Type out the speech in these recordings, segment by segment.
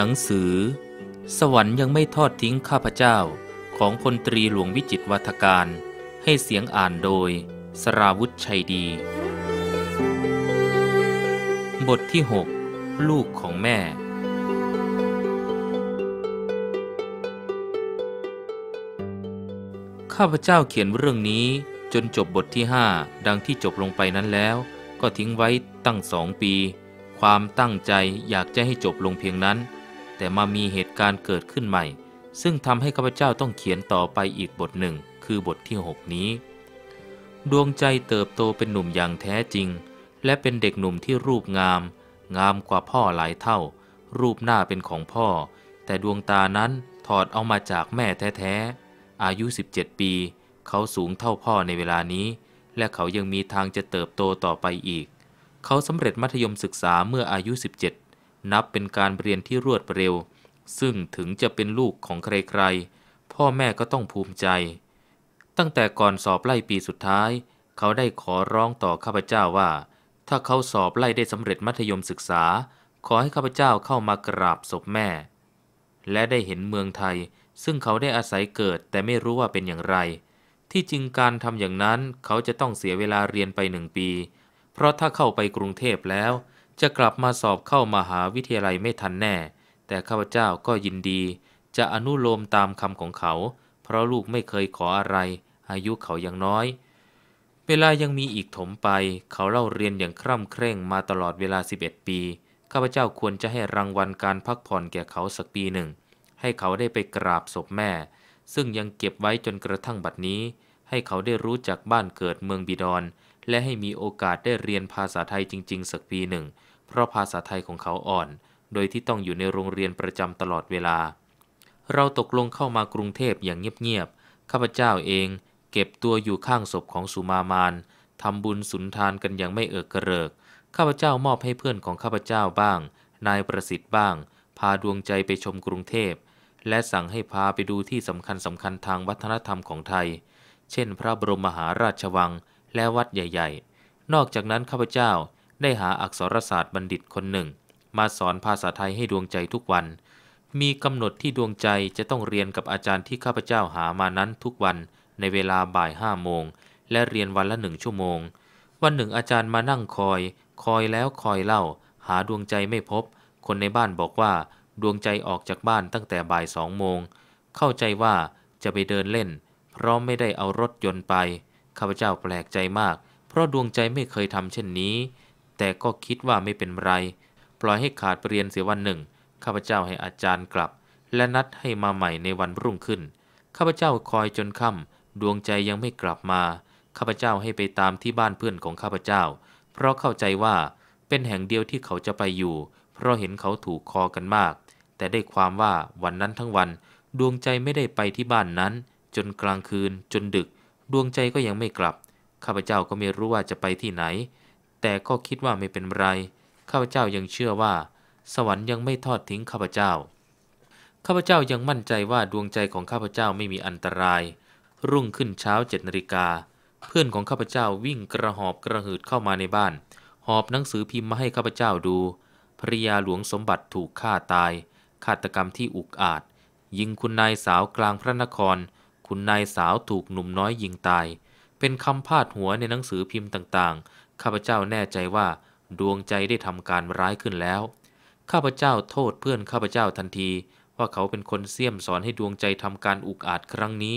หนังสือ สวรรค์ยังไม่ทอดทิ้ง ข้าพเจ้าของพลตรีหลวงวิจิตวัฒการให้เสียงอ่านโดยสราวุธชัยดี บทที่ 6 ลูกของแม่ ข้าพเจ้าเขียนเรื่องนี้จนจบบทที่ 5 ดังที่จบลงไปนั้นแล้ว ก็ทิ้งไว้ตั้งสองปี ความตั้งใจอยากจะให้จบลงเพียงนั้นแต่มามีเหตุการณ์เกิดขึ้นใหม่ ซึ่งทำให้ข้าพเจ้าต้องเขียนต่อไปอีกบทหนึ่ง คือบทที่ 6 นี้ ดวงใจเติบโตเป็นหนุ่มอย่างแท้จริง และเป็นเด็กหนุ่มที่รูปงาม งามกว่าพ่อหลายเท่า รูปหน้าเป็นของพ่อ แต่ดวงตานั้นถอดเอามาจากแม่แท้ๆ อายุ 17 ปี เขาสูงเท่าพ่อในเวลานี้ และเขายังมีทางจะเติบโตต่อไปอีก เขาสำเร็จมัธยมศึกษาเมื่ออายุ 17นับเป็นการเรียนที่รวดเร็ว ซึ่งถึงจะเป็นลูกของใครๆพ่อแม่ก็ต้องภูมิใจ ตั้งแต่ก่อนสอบไล่ปีสุดท้าย เขาได้ขอร้องต่อข้าพเจ้าว่า ถ้าเขาสอบไล่ได้สำเร็จมัธยมศึกษา ขอให้ข้าพเจ้าเข้ามากราบศพแม่ และได้เห็นเมืองไทย ซึ่งเขาได้อาศัยเกิดแต่ไม่รู้ว่าเป็นอย่างไร ที่จริงการทำอย่างนั้น เขาจะต้องเสียเวลาเรียนไปหนึ่งปี เพราะถ้าเข้าไปกรุงเทพแล้วจะกลับมาสอบเข้ามาหาวิทยาลัยไม่ทันแน่ แต่ข้าพเจ้าก็ยินดี จะอนุโลมตามคำของเขา เพราะลูกไม่เคยขออะไร อายุเขายังน้อย เวลายังมีอีกถมไป เขาเล่าเรียนอย่างคร่ำเคร่งมาตลอดเวลา 11 ปี ข้าพเจ้าควรจะให้รางวัลการพักผ่อนแก่เขาสักปีหนึ่ง ให้เขาได้ไปกราบศพแม่ ซึ่งยังเก็บไว้จนกระทั่งบัดนี้ ให้เขาได้รู้จักบ้านเกิดเมืองบิดอนและให้มีโอกาสได้เรียนภาษาไทยจริงๆ สักปีหนึ่งเพราะภาษาไทยของเขาอ่อน โดยที่ต้องอยู่ในโรงเรียนประจำตลอดเวลา เราตกลงเข้ามากรุงเทพอย่างเงียบๆ ข้าพเจ้าเอง เก็บตัวอยู่ข้างศพของสุมามานทำบุญสุนทานกันอย่างไม่เอิกกระเริก ข้าพเจ้ามอบให้เพื่อนของข้าพเจ้าบ้าง นายประสิทธิ์บ้าง พาดวงใจไปชมกรุงเทพ และสั่งให้พาไปดูที่สำคัญสำคัญทางวัฒนธรรมของไทย เช่น พระบรมมหาราชวังและวัดใหญ่ ๆ นอกจากนั้นข้าพเจ้าได้หาอักษรศาสตร์บัณฑิตคนหนึ่ง มาสอนภาษาไทยให้ดวงใจทุกวัน มีกำหนดที่ดวงใจจะต้องเรียนกับอาจารย์ที่ข้าพเจ้าหามานั้นทุกวันในเวลาบ่ายห้าโมงและเรียนวันละหนึ่งชั่วโมง วันหนึ่งอาจารย์มานั่งคอย คอยแล้วคอยเล่าหาดวงใจไม่พบ คนในบ้านบอกว่าดวงใจออกจากบ้านตั้งแต่บ่ายสองโมง เข้าใจว่าจะไปเดินเล่น เพราะไม่ได้เอารถยนต์ไป ข้าพเจ้าแปลกใจมาก เพราะดวงใจไม่เคยทำเช่นนี้แต่ก็คิดว่าไม่เป็นไร ปล่อยให้ขาดเรียนเสียวันหนึ่ง ข้าพเจ้าให้อาจารย์กลับ และนัดให้มาใหม่ในวันรุ่งขึ้น ข้าพเจ้าคอยจนค่ำดวงใจยังไม่กลับมา ข้าพเจ้าให้ไปตามที่บ้านเพื่อนของข้าพเจ้า เพราะเข้าใจว่าเป็นแห่งเดียวที่เขาจะไปอยู่ เพราะเห็นเขาถูกคอกันมาก แต่ได้ความว่าวันนั้นทั้งวัน ดวงใจไม่ได้ไปที่บ้านนั้น จนกลางคืน จนดึก ดวงใจก็ยังไม่กลับ ข้าพเจ้าก็ไม่รู้ว่าจะไปที่ไหนแต่ก็คิดว่าไม่เป็นไร ข้าพเจ้ายังเชื่อว่าสวรรค์ยังไม่ทอดทิ้งข้าพเจ้า ข้าพเจ้ายังมั่นใจว่าดวงใจของข้าพเจ้าไม่มีอันตราย รุ่งขึ้นเช้าเจ็ดนาฬิกา เพื่อนของข้าพเจ้าวิ่งกระหอบกระหืดเข้ามาในบ้าน หอบหนังสือพิมพ์มาให้ข้าพเจ้าดู ภริยาหลวงสมบัติถูกฆ่าตาย ฆาตกรรมที่อุกอาจ ยิงคุณนายสาวกลางพระนคร คุณนายสาวถูกหนุ่มน้อยยิงตาย เป็นคำพาดหัวในหนังสือพิมพ์ต่างๆข้าพเจ้าแน่ใจว่าดวงใจได้ทำการร้ายขึ้นแล้ว ข้าพเจ้าโทษเพื่อนข้าพเจ้าทันทีว่าเขาเป็นคนเสี่ยมสอนให้ดวงใจทำการอุกอาจครั้งนี้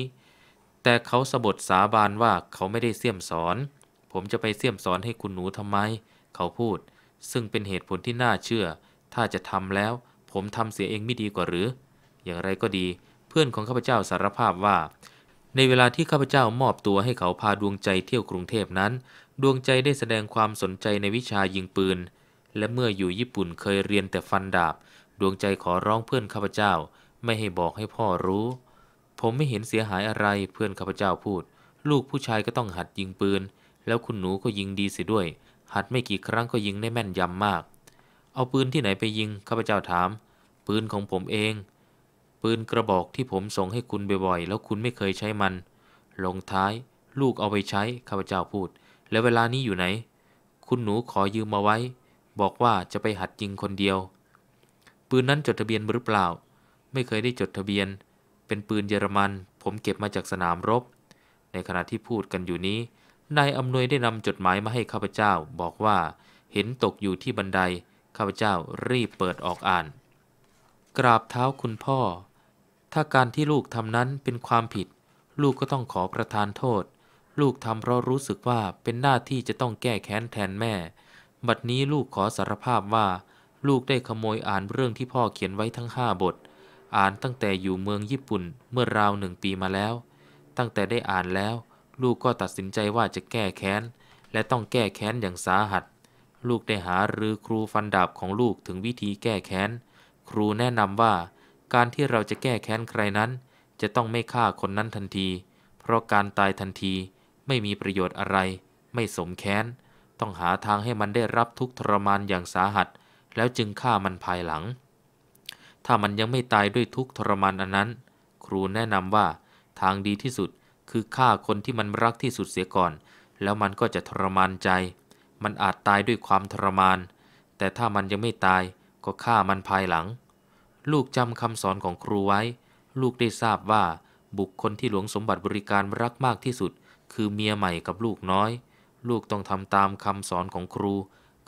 แต่เขาสบทสาบานว่าเขาไม่ได้เสี่ยมสอน ผมจะไปเสี่ยมสอนให้คุณหนูทำไม เขาพูด ซึ่งเป็นเหตุผลที่น่าเชื่อ ถ้าจะทำแล้ว ผมทำเสียเองไม่ดีกว่าหรือ อย่างไรก็ดี เพื่อนของข้าพเจ้าสารภาพว่า ในเวลาที่ข้าพเจ้ามอบตัวให้เขาพาดวงใจเที่ยวกรุงเทพนั้นดวงใจได้แสดงความสนใจในวิชายิงปืน และเมื่ออยู่ญี่ปุ่นเคยเรียนแต่ฟันดาบ ดวงใจขอร้องเพื่อนข้าพเจ้าไม่ให้บอกให้พ่อรู้ ผมไม่เห็นเสียหายอะไร เพื่อนข้าพเจ้าพูด ลูกผู้ชายก็ต้องหัดยิงปืน แล้วคุณหนูก็ยิงดีเสียด้วย หัดไม่กี่ครั้งก็ยิงได้แม่นยำมาก เอาปืนที่ไหนไปยิง ข้าพเจ้าถาม ปืนของผมเอง ปืนกระบอกที่ผมส่งให้คุณบ่อยๆ แล้วคุณไม่เคยใช้มัน ลงท้าย ลูกเอาไปใช้ ข้าพเจ้าพูดแล้วเวลานี้อยู่ไหน คุณหนูขอยืมมาไว้ บอกว่าจะไปหัดยิงคนเดียว ปืนนั้นจดทะเบียนหรือเปล่า ไม่เคยได้จดทะเบียน เป็นปืนเยอรมัน ผมเก็บมาจากสนามรบ ในขณะที่พูดกันอยู่นี้ นายอำนวยได้นำจดหมายมาให้ข้าพเจ้าบอกว่าเห็นตกอยู่ที่บันได ข้าพเจ้ารีบเปิดออกอ่าน กราบเท้าคุณพ่อ ถ้าการที่ลูกทำนั้นเป็นความผิด ลูกก็ต้องขอประทานโทษลูกทำเพราะรู้สึกว่าเป็นหน้าที่จะต้องแก้แค้นแทนแม่บัดนี้ลูกขอสารภาพว่า ลูกได้ขโมยอ่านเรื่องที่พ่อเขียนไว้ทั้งห้าบท อ่านตั้งแต่อยู่เมืองญี่ปุ่นเมื่อราวหนึ่งปีมาแล้ว ตั้งแต่ได้อ่านแล้ว ลูกก็ตัดสินใจว่าจะแก้แค้นและต้องแก้แค้นอย่างสาหัส ลูกได้หาหรือครูฟันดาบของลูกถึงวิธีแก้แค้น ครูแนะนำว่า การที่เราจะแก้แค้นใครนั้น จะต้องไม่ฆ่าคนนั้นทันที เพราะการตายทันทีไม่มีประโยชน์อะไร ไม่สมแค้น ต้องหาทางให้มันได้รับทุกทรมานอย่างสาหัส แล้วจึงฆ่ามันภายหลัง ถ้ามันยังไม่ตายด้วยทุกทรมานอันนั้น ครูแนะนำว่า ทางดีที่สุดคือฆ่าคนที่มันรักที่สุดเสียก่อน แล้วมันก็จะทรมานใจ มันอาจตายด้วยความทรมาน แต่ถ้ามันยังไม่ตายก็ฆ่ามันภายหลัง ลูกจำคำสอนของครูไว้ ลูกได้ทราบว่าบุคคลที่หลวงสมบัติบริการรักมากที่สุดคือเมียใหม่กับลูกน้อย ลูกต้องทำตามคำสอนของครู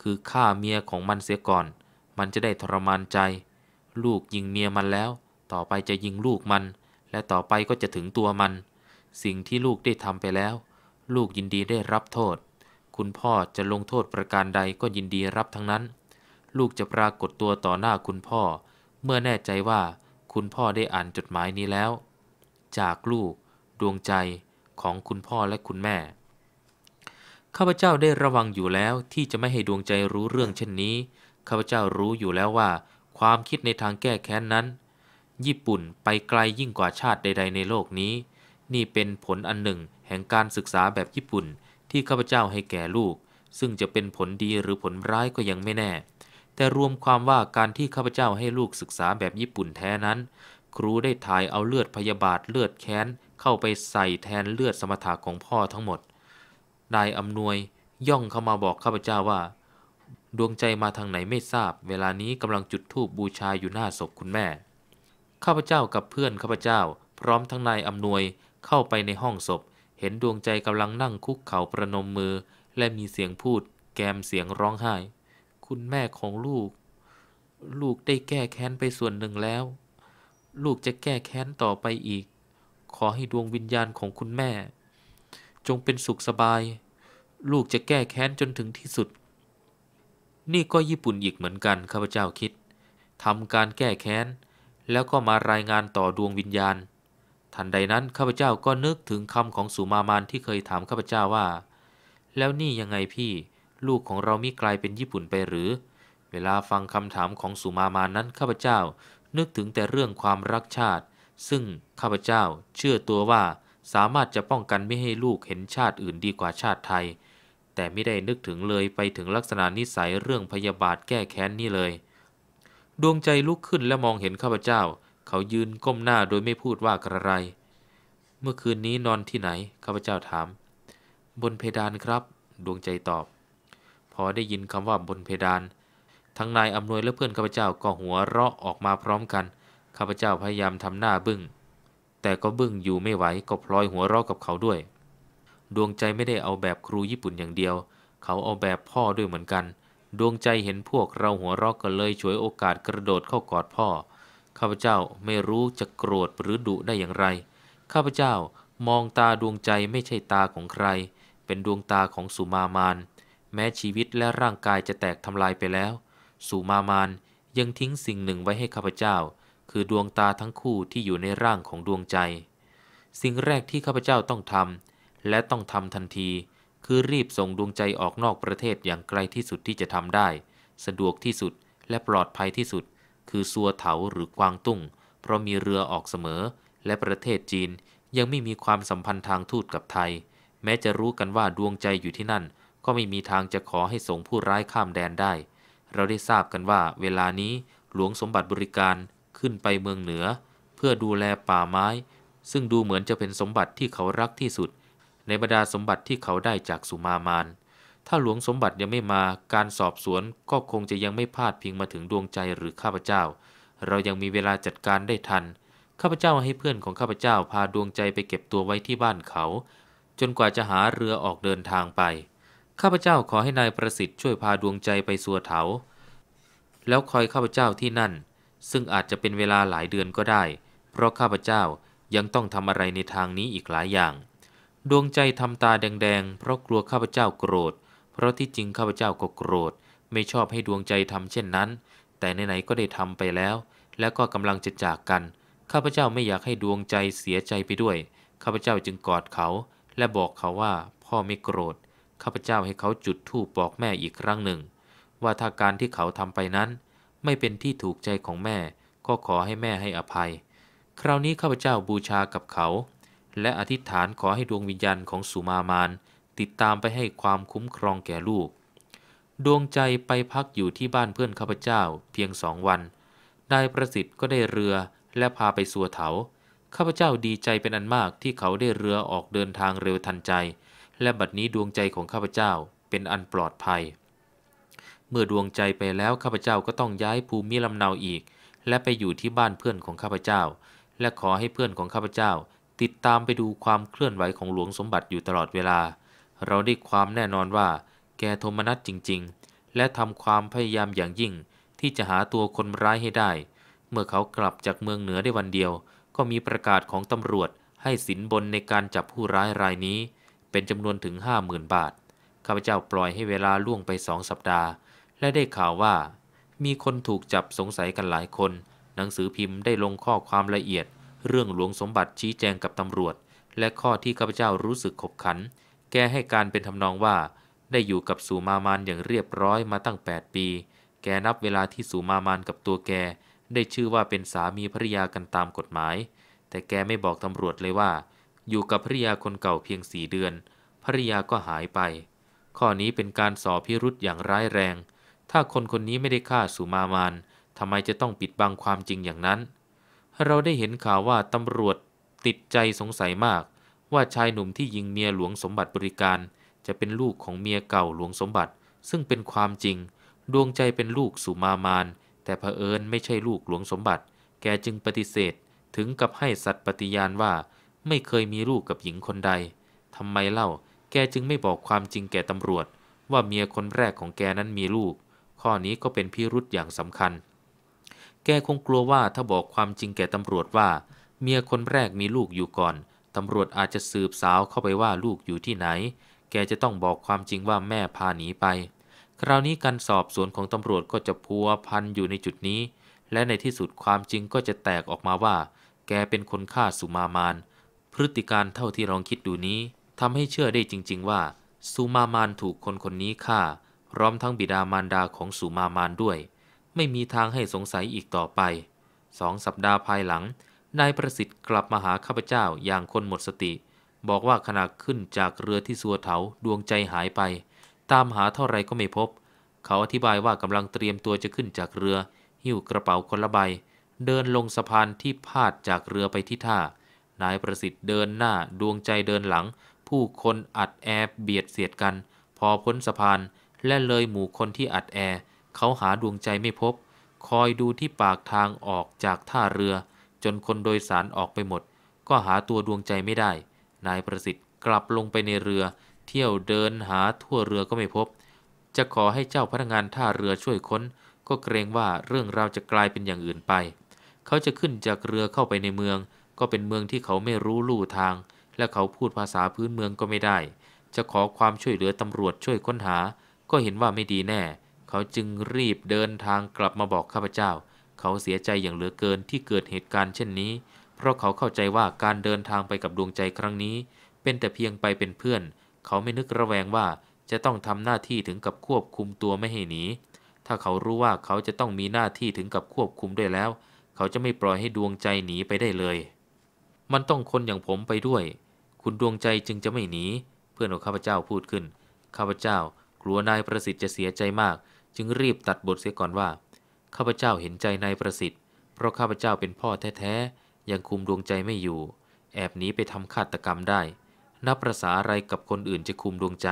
คือฆ่าเมียของมันเสียก่อน มันจะได้ทรมานใจ ลูกยิงเมียมันแล้ว ต่อไปจะยิงลูกมัน และต่อไปก็จะถึงตัวมัน สิ่งที่ลูกได้ทำไปแล้ว ลูกยินดีได้รับโทษ คุณพ่อจะลงโทษประการใดก็ยินดีรับทั้งนั้น ลูกจะปรากฏตัวต่อหน้าคุณพ่อ เมื่อแน่ใจว่าคุณพ่อได้อ่านจดหมายนี้แล้ว จากลูกดวงใจของคุณพ่อและคุณแม่ ข้าพเจ้าได้ระวังอยู่แล้วที่จะไม่ให้ดวงใจรู้เรื่องเช่นนี้ ข้าพเจ้ารู้อยู่แล้วว่า ความคิดในทางแก้แค้นนั้น ญี่ปุ่นไปไกลยิ่งกว่าชาติใดๆ ในโลกนี้ นี่เป็นผลอันหนึ่งแห่งการศึกษาแบบญี่ปุ่น ที่ข้าพเจ้าให้แก่ลูก ซึ่งจะเป็นผลดีหรือผลร้ายก็ยังไม่แน่ แต่รวมความว่าการที่ข้าพเจ้าให้ลูกศึกษาแบบญี่ปุ่นแท้นั้น ครูได้ถ่ายเอาเลือดพยาบาทเลือดแค้นเข้าไปใส่แทนเลือดสมถะของพ่อทั้งหมดนายอำนวยย่องเข้ามาบอกข้าพเจ้าว่า ดวงใจมาทางไหนไม่ทราบ เวลานี้กำลังจุดธูปบูชาอยู่หน้าศพคุณแม่ ข้าพเจ้ากับเพื่อนข้าพเจ้า พร้อมทั้งนายอำนวยเข้าไปในห้องศพ เห็นดวงใจกำลังนั่งคุกเข่าประนมมือ และมีเสียงพูดแกมเสียงร้องไห้คุณแม่ของลูก ลูกได้แก้แค้นไปส่วนหนึ่งแล้ว ลูกจะแก้แค้นต่อไปอีกขอให้ดวงวิญญาณของคุณแม่ จงเป็นสุขสบาย ลูกจะแก้แค้นจนถึงที่สุด นี่ก็ญี่ปุ่นอีกเหมือนกันข้าพเจ้าคิด ทำการแก้แค้น แล้วก็มารายงานต่อดวงวิญญาณ ทันใดนั้นข้าพเจ้าก็นึกถึงคำของสุมามานที่เคยถามข้าพเจ้าว่า แล้วนี่ยังไงพี่ ลูกของเรามิกลายเป็นญี่ปุ่นไปหรือ เวลาฟังคำถามของสุมามานนั้นข้าพเจ้านึกถึงแต่เรื่องความรักชาติซึ่ง ข้าพเจ้าเชื่อตัวว่าสามารถจะป้องกันไม่ให้ลูกเห็นชาติอื่นดีกว่าชาติไทย แต่ไม่ได้นึกถึงเลยไปถึงลักษณะนิสัยเรื่องพยาบาทแก้แค้นนี่เลย ดวงใจลุกขึ้นและมองเห็นข้าพเจ้า เขายืนก้มหน้าโดยไม่พูดว่ากระไร เมื่อคืนนี้นอนที่ไหนข้าพเจ้าถาม บนเพดานครับ ดวงใจตอบ พอได้ยินคำว่าบนเพดาน ทั้งนายอำนวยและเพื่อนข้าพเจ้าก็หัวเราะออกมาพร้อมกันเข้าพเจ้าพยายามทำหน้าบึง้ง แต่ก็บึ้งอยู่ไม่ไหวก็พลอยหัวเราะกับเขาด้วย ดวงใจไม่ได้เอาแบบครูญี่ปุ่นอย่างเดียว เขาเอาแบบพ่อด้วยเหมือนกัน ดวงใจเห็นพวกเราหัวเราะก็เลยฉวยโอกาสกระโดดเข้ากอดพ่อ ข้าพเจ้าไม่รู้จะโกรธหรือดุได้อย่างไร ข้าพเจ้ามองตาดวงใจไม่ใช่ตาของใคร เป็นดวงตาของสุมามานแม้ชีวิตและร่างกายจะแตกทำลายไปแล้ว สุมามานยังทิ้งสิ่งหนึ่งไว้ให้ข้าพเจ้าคือดวงตาทั้งคู่ที่อยู่ในร่างของดวงใจ สิ่งแรกที่ข้าพเจ้าต้องทำและต้องทำทันที คือรีบส่งดวงใจออกนอกประเทศอย่างไกลที่สุดที่จะทำได้ สะดวกที่สุด และปลอดภัยที่สุด คือซัวเถาหรือกวางตุ้งเพราะมีเรือออกเสมอ และประเทศจีนยังไม่มีความสัมพันธ์ทางทูตกับไทย แม้จะรู้กันว่าดวงใจอยู่ที่นั่นก็ไม่มีทางจะขอให้ส่งผู้ร้ายข้ามแดนได้ เราได้ทราบกันว่าเวลานี้หลวงสมบัติบริการขึ้นไปเมืองเหนือเพื่อดูแลป่าไม้ ซึ่งดูเหมือนจะเป็นสมบัติที่เขารักที่สุด ในบรรดาสมบัติที่เขาได้จากสุมามานถ้าหลวงสมบัติยังไม่มาการสอบสวนก็คงจะยังไม่พลาดพิงมาถึงดวงใจหรือข้าพเจ้า เรายังมีเวลาจัดการได้ทัน ข้าพเจ้าให้เพื่อนของข้าพเจ้าพาดวงใจไปเก็บตัวไว้ที่บ้านเขา จนกว่าจะหาเรือออกเดินทางไป ข้าพเจ้าขอให้นายประสิทธิ์ช่วยพาดวงใจไปสัวเถาแล้วคอยข้าพเจ้าที่นั่นซึ่งอาจจะเป็นเวลาหลายเดือนก็ได้ เพราะข้าพเจ้ายังต้องทำอะไรในทางนี้อีกหลายอย่าง ดวงใจทำตาแดงๆ เพราะกลัวข้าพเจ้าโกรธ เพราะที่จริงข้าพเจ้าก็โกรธ ไม่ชอบให้ดวงใจทำเช่นนั้น แต่ไหนๆก็ได้ทำไปแล้ว แล้วก็กำลังจะจากกัน ข้าพเจ้าไม่อยากให้ดวงใจเสียใจไปด้วย ข้าพเจ้าจึงกอดเขา และบอกเขาว่าพ่อไม่โกรธ ข้าพเจ้าให้เขาจุดธูปบอกแม่อีกครั้งหนึ่งว่าถ้าการที่เขาทำไปนั้นไม่เป็นที่ถูกใจของแม่ก็ขอให้แม่ให้อภัย คราวนี้ข้าพเจ้าบูชากับเขา และอธิษฐานขอให้ดวงวิญญาณของสุมามานติดตามไปให้ความคุ้มครองแก่ลูก ดวงใจไปพักอยู่ที่บ้านเพื่อนข้าพเจ้าเพียงสองวันนายประสิทธิ์ก็ได้เรือและพาไปสัวเถา ข้าพเจ้าดีใจเป็นอันมากที่เขาได้เรือออกเดินทางเร็วทันใจ และบัดนี้ดวงใจของข้าพเจ้าเป็นอันปลอดภัยมื่อดวงใจไปแล้ว ข้าพเจ้าก็ต้องย้ายภูมิลำเนาอีก และไปอยู่ที่บ้านเพื่อนของข้าพเจ้า และขอให้เพื่อนของข้าพเจ้า ติดตามไปดูความเคลื่อนไหวของหลวงสมบัติอยู่ตลอดเวลา เราได้ความแน่นอนว่า แกโทมนัสจริงๆ และทำความพยายามอย่างยิ่ง ที่จะหาตัวคนร้ายให้ได้ เมื่อเขากลับจากเมืองเหนือได้วันเดียว ก็มีประกาศของตำรวจให้สินบนในการจับผู้ร้ายรายนี้ เป็นจำนวนถึง50,000บาทข้าพเจ้าปล่อยให้เวลาล่วงไปสองสัปดาห์และได้ข่าวว่ามีคนถูกจับสงสัยกันหลายคน หนังสือพิมพ์ได้ลงข้อความละเอียด เรื่องหลวงสมบัติชี้แจงกับตำรวจ และข้อที่ข้าพเจ้ารู้สึกขบขัน แกให้การเป็นทานองว่า ได้อยู่กับสุมามานอย่างเรียบร้อยมาตั้ง 8 ปี แกนับเวลาที่สุมามานกับตัวแก ได้ชื่อว่าเป็นสามีภรรยากันตามกฎหมาย แต่แกไม่บอกตำรวจเลยว่า อยู่กับภรรยาคนเก่าเพียงสี่เดือน ภรรยาก็หายไป ข้อนี้เป็นการสอบพิรุษอย่างร้ายแรงถ้าคนคนนี้ไม่ได้ฆ่าสุมามานทำไมจะต้องปิดบังความจริงอย่างนั้น เราได้เห็นข่าวว่าตำรวจติดใจสงสัยมาก ว่าชายหนุ่มที่ยิงเมียหลวงสมบัติบริการ จะเป็นลูกของเมียเก่าหลวงสมบัติ ซึ่งเป็นความจริง ดวงใจเป็นลูกสุมามาน แต่เผอิญไม่ใช่ลูกหลวงสมบัติ แกจึงปฏิเสธถึงกับให้สัตย์ปฏิญาณว่า ไม่เคยมีลูกกับหญิงคนใดทำไมเล่า แกจึงไม่บอกความจริงแก่ตำรวจ ว่าเมียคนแรกของแกนั้นมีลูกข้อนี้ก็เป็นพิรุษอย่างสำคัญ แกคงกลัวว่าถ้าบอกความจริงแก่ตำรวจว่า เมียคนแรกมีลูกอยู่ก่อน ตำรวจอาจจะสืบสาวเข้าไปว่าลูกอยู่ที่ไหน แกจะต้องบอกความจริงว่าแม่พาหนีไป คราวนี้การสอบสวนของตำรวจก็จะพัวพันอยู่ในจุดนี้ และในที่สุดความจริงก็จะแตกออกมาว่า แกเป็นคนฆ่าสุมามาน พฤติการเท่าที่ลองคิดดูนี้ทำให้เชื่อได้จริงๆว่าสุมามานถูกคนคนนี้ฆ่าพร้อมทั้งบิดามารดาของสุมามานด้วย ไม่มีทางให้สงสัยอีกต่อไปสองสัปดาห์ภายหลังนายประสิทธิ์กลับมาหาข้าพเจ้าอย่างคนหมดสติ บอกว่าขณะขึ้นจากเรือที่สัวเถาดวงใจหายไป ตามหาเท่าไรก็ไม่พบ เขาอธิบายว่ากำลังเตรียมตัวจะขึ้นจากเรือ หิ้วกระเป๋าคนละใบเดินลงสะพานที่พาดจากเรือไปที่ท่า นายประสิทธิ์เดินหน้าดวงใจเดินหลัง ผู้คนอัดแอบเบียดเสียดกัน พอพ้นสะพานและเลยหมู่คนที่อัดแอร์เขาหาดวงใจไม่พบ คอยดูที่ปากทางออกจากท่าเรือ จนคนโดยสารออกไปหมด ก็หาตัวดวงใจไม่ได้ นายประสิทธิ์กลับลงไปในเรือ เที่ยวเดินหาทั่วเรือก็ไม่พบ จะขอให้เจ้าพนักงานท่าเรือช่วยค้น ก็เกรงว่าเรื่องราวจะกลายเป็นอย่างอื่นไป เขาจะขึ้นจากเรือเข้าไปในเมือง ก็เป็นเมืองที่เขาไม่รู้ลู่ทาง และเขาพูดภาษาพื้นเมืองก็ไม่ได้ จะขอความช่วยเหลือตำรวจช่วยค้นหาก็เห็นว่าไม่ดีแน่ เขาจึงรีบเดินทางกลับมาบอกข้าพเจ้า เขาเสียใจอย่างเหลือเกินที่เกิดเหตุการณ์เช่นนี้ เพราะเขาเข้าใจว่าการเดินทางไปกับดวงใจครั้งนี้เป็นแต่เพียงไปเป็นเพื่อน เขาไม่นึกระแวงว่าจะต้องทำหน้าที่ถึงกับควบคุมตัวไม่ให้หนี ถ้าเขารู้ว่าเขาจะต้องมีหน้าที่ถึงกับควบคุมด้วยแล้ว เขาจะไม่ปล่อยให้ดวงใจหนีไปได้เลย มันต้องคนอย่างผมไปด้วย คุณดวงใจจึงจะไม่หนี เพื่อนของข้าพเจ้าพูดขึ้น ข้าพเจ้ากลัวนายประสิทธิ์จะเสียใจมาก จึงรีบตัดบทเสียก่อนว่าข้าพเจ้าเห็นใจนายประสิทธิ์ เพราะข้าพเจ้าเป็นพ่อแท้ๆยังคุมดวงใจไม่อยู่ แอบหนีไปทำฆาตกรรมได้ นับประษาอะไรกับคนอื่นจะคุมดวงใจ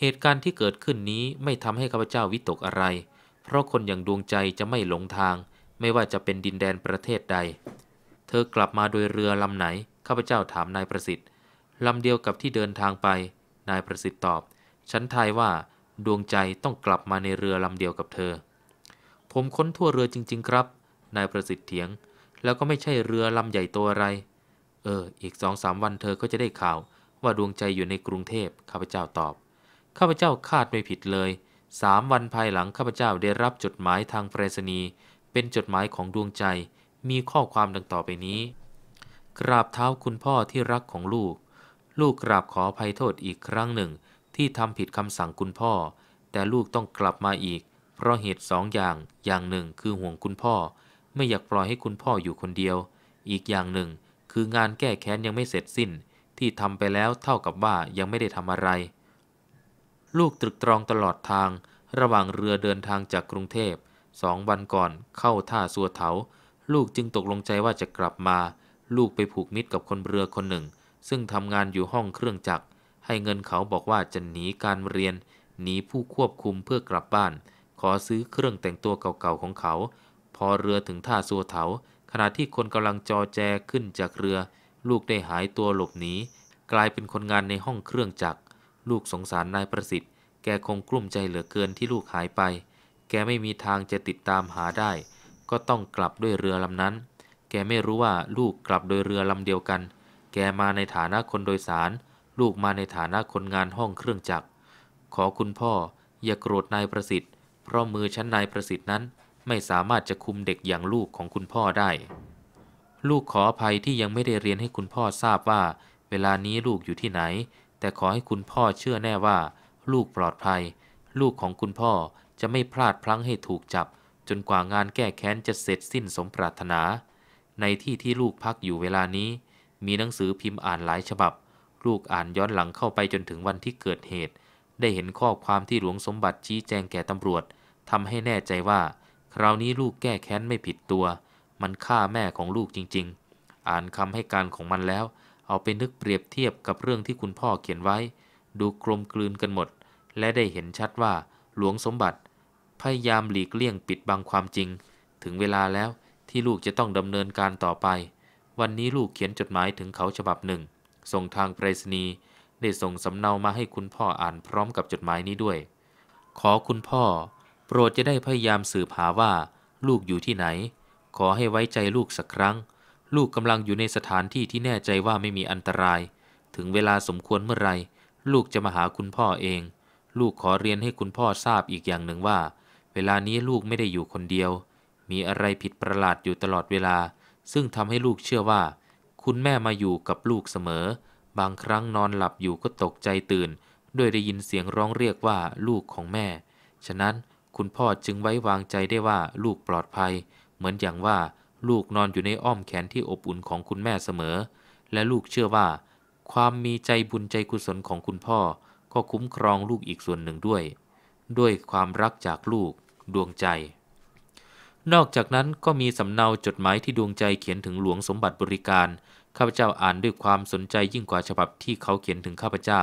เหตุการณ์ที่เกิดขึ้นนี้ไม่ทำให้ข้าพเจ้าวิตกอะไร เพราะคนอย่างดวงใจจะไม่หลงทาง ไม่ว่าจะเป็นดินแดนประเทศใด เธอกลับมาโดยเรือลำไหนข้าพเจ้าถามนายประสิทธิ์ลำเดียวกับที่เดินทางไป นายประสิทธิ์ตอบฉันทายว่าดวงใจต้องกลับมาในเรือลำเดียวกับเธอ ผมค้นทั่วเรือจริงๆครับ นายประสิทธิ์เถียง แล้วก็ไม่ใช่เรือลำใหญ่ตัวอะไร เออ อีกสองสามวันเธอก็จะได้ข่าวว่าดวงใจอยู่ในกรุงเทพ ข้าพเจ้าตอบ ข้าพเจ้าคาดไม่ผิดเลยสามวันภายหลังข้าพเจ้าได้รับจดหมายทางเปรษณีเป็นจดหมายของดวงใจ มีข้อความดังต่อไปนี้ กราบเท้าคุณพ่อที่รักของลูก ลูกกราบขออภัยโทษอีกครั้งหนึ่งที่ทำผิดคำสั่งคุณพ่อ แต่ลูกต้องกลับมาอีก เพราะเหตุสองอย่าง อย่างหนึ่งคือห่วงคุณพ่อ ไม่อยากปล่อยให้คุณพ่ออยู่คนเดียว อีกอย่างหนึ่ง คืองานแก้แค้นยังไม่เสร็จสิ้น ที่ทำไปแล้วเท่ากับว่ายังไม่ได้ทำอะไร ลูกตรึกตรองตลอดทาง ระหว่างเรือเดินทางจากกรุงเทพสองวันก่อนเข้าท่าสัวเถา ลูกจึงตกลงใจว่าจะกลับมา ลูกไปผูกมิตรกับคนเรือคนหนึ่ง ซึ่งทำงานอยู่ห้องเครื่องจักรให้เงินเขาบอกว่าจะหนีการเรียน หนีผู้ควบคุมเพื่อกลับบ้าน ขอซื้อเครื่องแต่งตัวเก่าๆของเขา พอเรือถึงท่าสัวเถา ขณะที่คนกำลังจอแจขึ้นจากเรือ ลูกได้หายตัวหลบหนีกลายเป็นคนงานในห้องเครื่องจักรลูกสงสารนายประสิทธิ์ แกคงกลุ้มใจเหลือเกินที่ลูกหายไป แกไม่มีทางจะติดตามหาได้ ก็ต้องกลับด้วยเรือลำนั้น แกไม่รู้ว่าลูกกลับโดยเรือลำเดียวกัน แกมาในฐานะคนโดยสารลูกมาในฐานะคนงานห้องเครื่องจักรขอคุณพ่ออย่าโกรธนายประสิทธิ์เพราะมือชั้นนายประสิทธิ์นั้น ไม่สามารถจะคุมเด็กอย่างลูกของคุณพ่อได้ ลูกขออภัยที่ยังไม่ได้เรียนให้คุณพ่อทราบว่า เวลานี้ลูกอยู่ที่ไหน แต่ขอให้คุณพ่อเชื่อแน่ว่า ลูกปลอดภัย ลูกของคุณพ่อจะไม่พลาดพลั้งให้ถูกจับ จนกว่างานแก้แค้นจะเสร็จสิ้นสมปรารถนา ในที่ที่ลูกพักอยู่เวลานี้ มีหนังสือพิมพ์อ่านหลายฉบับลูกอ่านย้อนหลังเข้าไปจนถึงวันที่เกิดเหตุ ได้เห็นข้อความที่หลวงสมบัติชี้แจงแก่ตำรวจทำให้แน่ใจว่าคราวนี้ลูกแก้แค้นไม่ผิดตัว มันฆ่าแม่ของลูกจริง ๆ อ่านคำให้การของมันแล้ว เอาไปนึกเปรียบเทียบกับเรื่องที่คุณพ่อเขียนไว้ ดูกลมกลืนกันหมด และได้เห็นชัดว่าหลวงสมบัติ พยายามหลีกเลี่ยงปิดบังความจริง ถึงเวลาแล้วที่ลูกจะต้องดำเนินการต่อไป วันนี้ลูกเขียนจดหมายถึงเขาฉบับหนึ่งส่งทางไปรษณีย์ได้ส่งสำเนามาให้คุณพ่ออ่านพร้อมกับจดหมายนี้ด้วย ขอคุณพ่อ โปรดจะได้พยายามสืบหาว่า ลูกอยู่ที่ไหน ขอให้ไว้ใจลูกสักครั้ง ลูกกำลังอยู่ในสถานที่ที่แน่ใจว่าไม่มีอันตราย ถึงเวลาสมควรเมื่อไร ลูกจะมาหาคุณพ่อเอง ลูกขอเรียนให้คุณพ่อทราบอีกอย่างหนึ่งว่า เวลานี้ลูกไม่ได้อยู่คนเดียว มีอะไรผิดประหลาดอยู่ตลอดเวลา ซึ่งทำให้ลูกเชื่อว่าคุณแม่มาอยู่กับลูกเสมอ บางครั้งนอนหลับอยู่ก็ตกใจตื่น ด้วยได้ยินเสียงร้องเรียกว่าลูกของแม่ ฉะนั้นคุณพ่อจึงไว้วางใจได้ว่าลูกปลอดภัย เหมือนอย่างว่าลูกนอนอยู่ในอ้อมแขนที่อบอุ่นของคุณแม่เสมอ และลูกเชื่อว่า ความมีใจบุญใจกุศลของคุณพ่อก็คุ้มครองลูกอีกส่วนหนึ่งด้วย ด้วยความรักจากลูกดวงใจ นอกจากนั้นก็มีสำเนาจดหมายที่ดวงใจเขียนถึงหลวงสมบัติบริการข้าพเจ้าอ่านด้วยความสนใจยิ่งกว่าฉบับที่เขาเขียนถึงข้าพเจ้า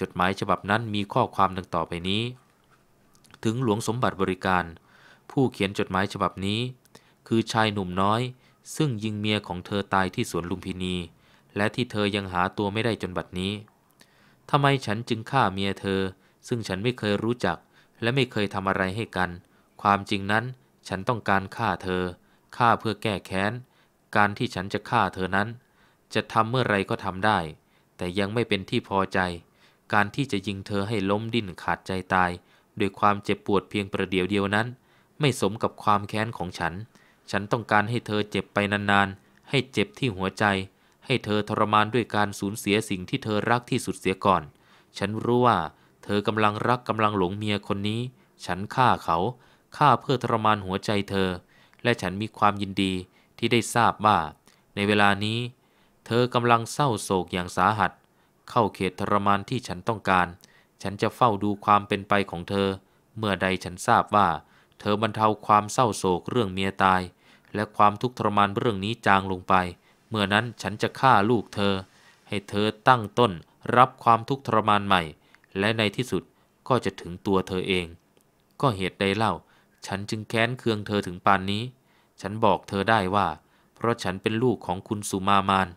จดหมายฉบับนั้นมีข้อความดังต่อไปนี้ ถึงหลวงสมบัติบริการ ผู้เขียนจดหมายฉบับนี้ คือชายหนุ่มน้อย ซึ่งยิงเมียของเธอตายที่สวนลุมพินี และที่เธอยังหาตัวไม่ได้จนบัดนี้ทำไมฉันจึงฆ่าเมียเธอ ซึ่งฉันไม่เคยรู้จักและไม่เคยทำอะไรให้กัน ความจริงนั้นฉันต้องการฆ่าเธอ ฆ่าเพื่อแก้แค้น การที่ฉันจะฆ่าเธอนั้นจะทำเมื่อไรก็ทำได้ แต่ยังไม่เป็นที่พอใจ การที่จะยิงเธอให้ล้มดิ้นขาดใจตาย ด้วยความเจ็บปวดเพียงประเดียวเดียวนั้น ไม่สมกับความแค้นของฉัน ฉันต้องการให้เธอเจ็บไปนานๆ ให้เจ็บที่หัวใจ ให้เธอทรมานด้วยการสูญเสียสิ่งที่เธอรักที่สุดเสียก่อน ฉันรู้ว่า เธอกำลังรักกำลังหลงเมียคนนี้ ฉันฆ่าเขาฆ่าเพื่อทรมานหัวใจเธอ และฉันมีความยินดีที่ได้ทราบว่าในเวลานี้เธอกำลังเศร้าโศกอย่างสาหัส เข้าเขตทรมานที่ฉันต้องการ ฉันจะเฝ้าดูความเป็นไปของเธอ เมื่อใดฉันทราบว่า เธอบรรเทาความเศร้าโศกเรื่องเมียตาย และความทุกข์ทรมานเรื่องนี้จางลงไป เมื่อนั้นฉันจะฆ่าลูกเธอ ให้เธอตั้งต้นรับความทุกข์ทรมานใหม่ และในที่สุดก็จะถึงตัวเธอเอง ก็เหตุใดเล่า ฉันจึงแค้นเคืองเธอถึงปานนี้ ฉันบอกเธอได้ว่า เพราะฉันเป็นลูกของคุณสุมามาน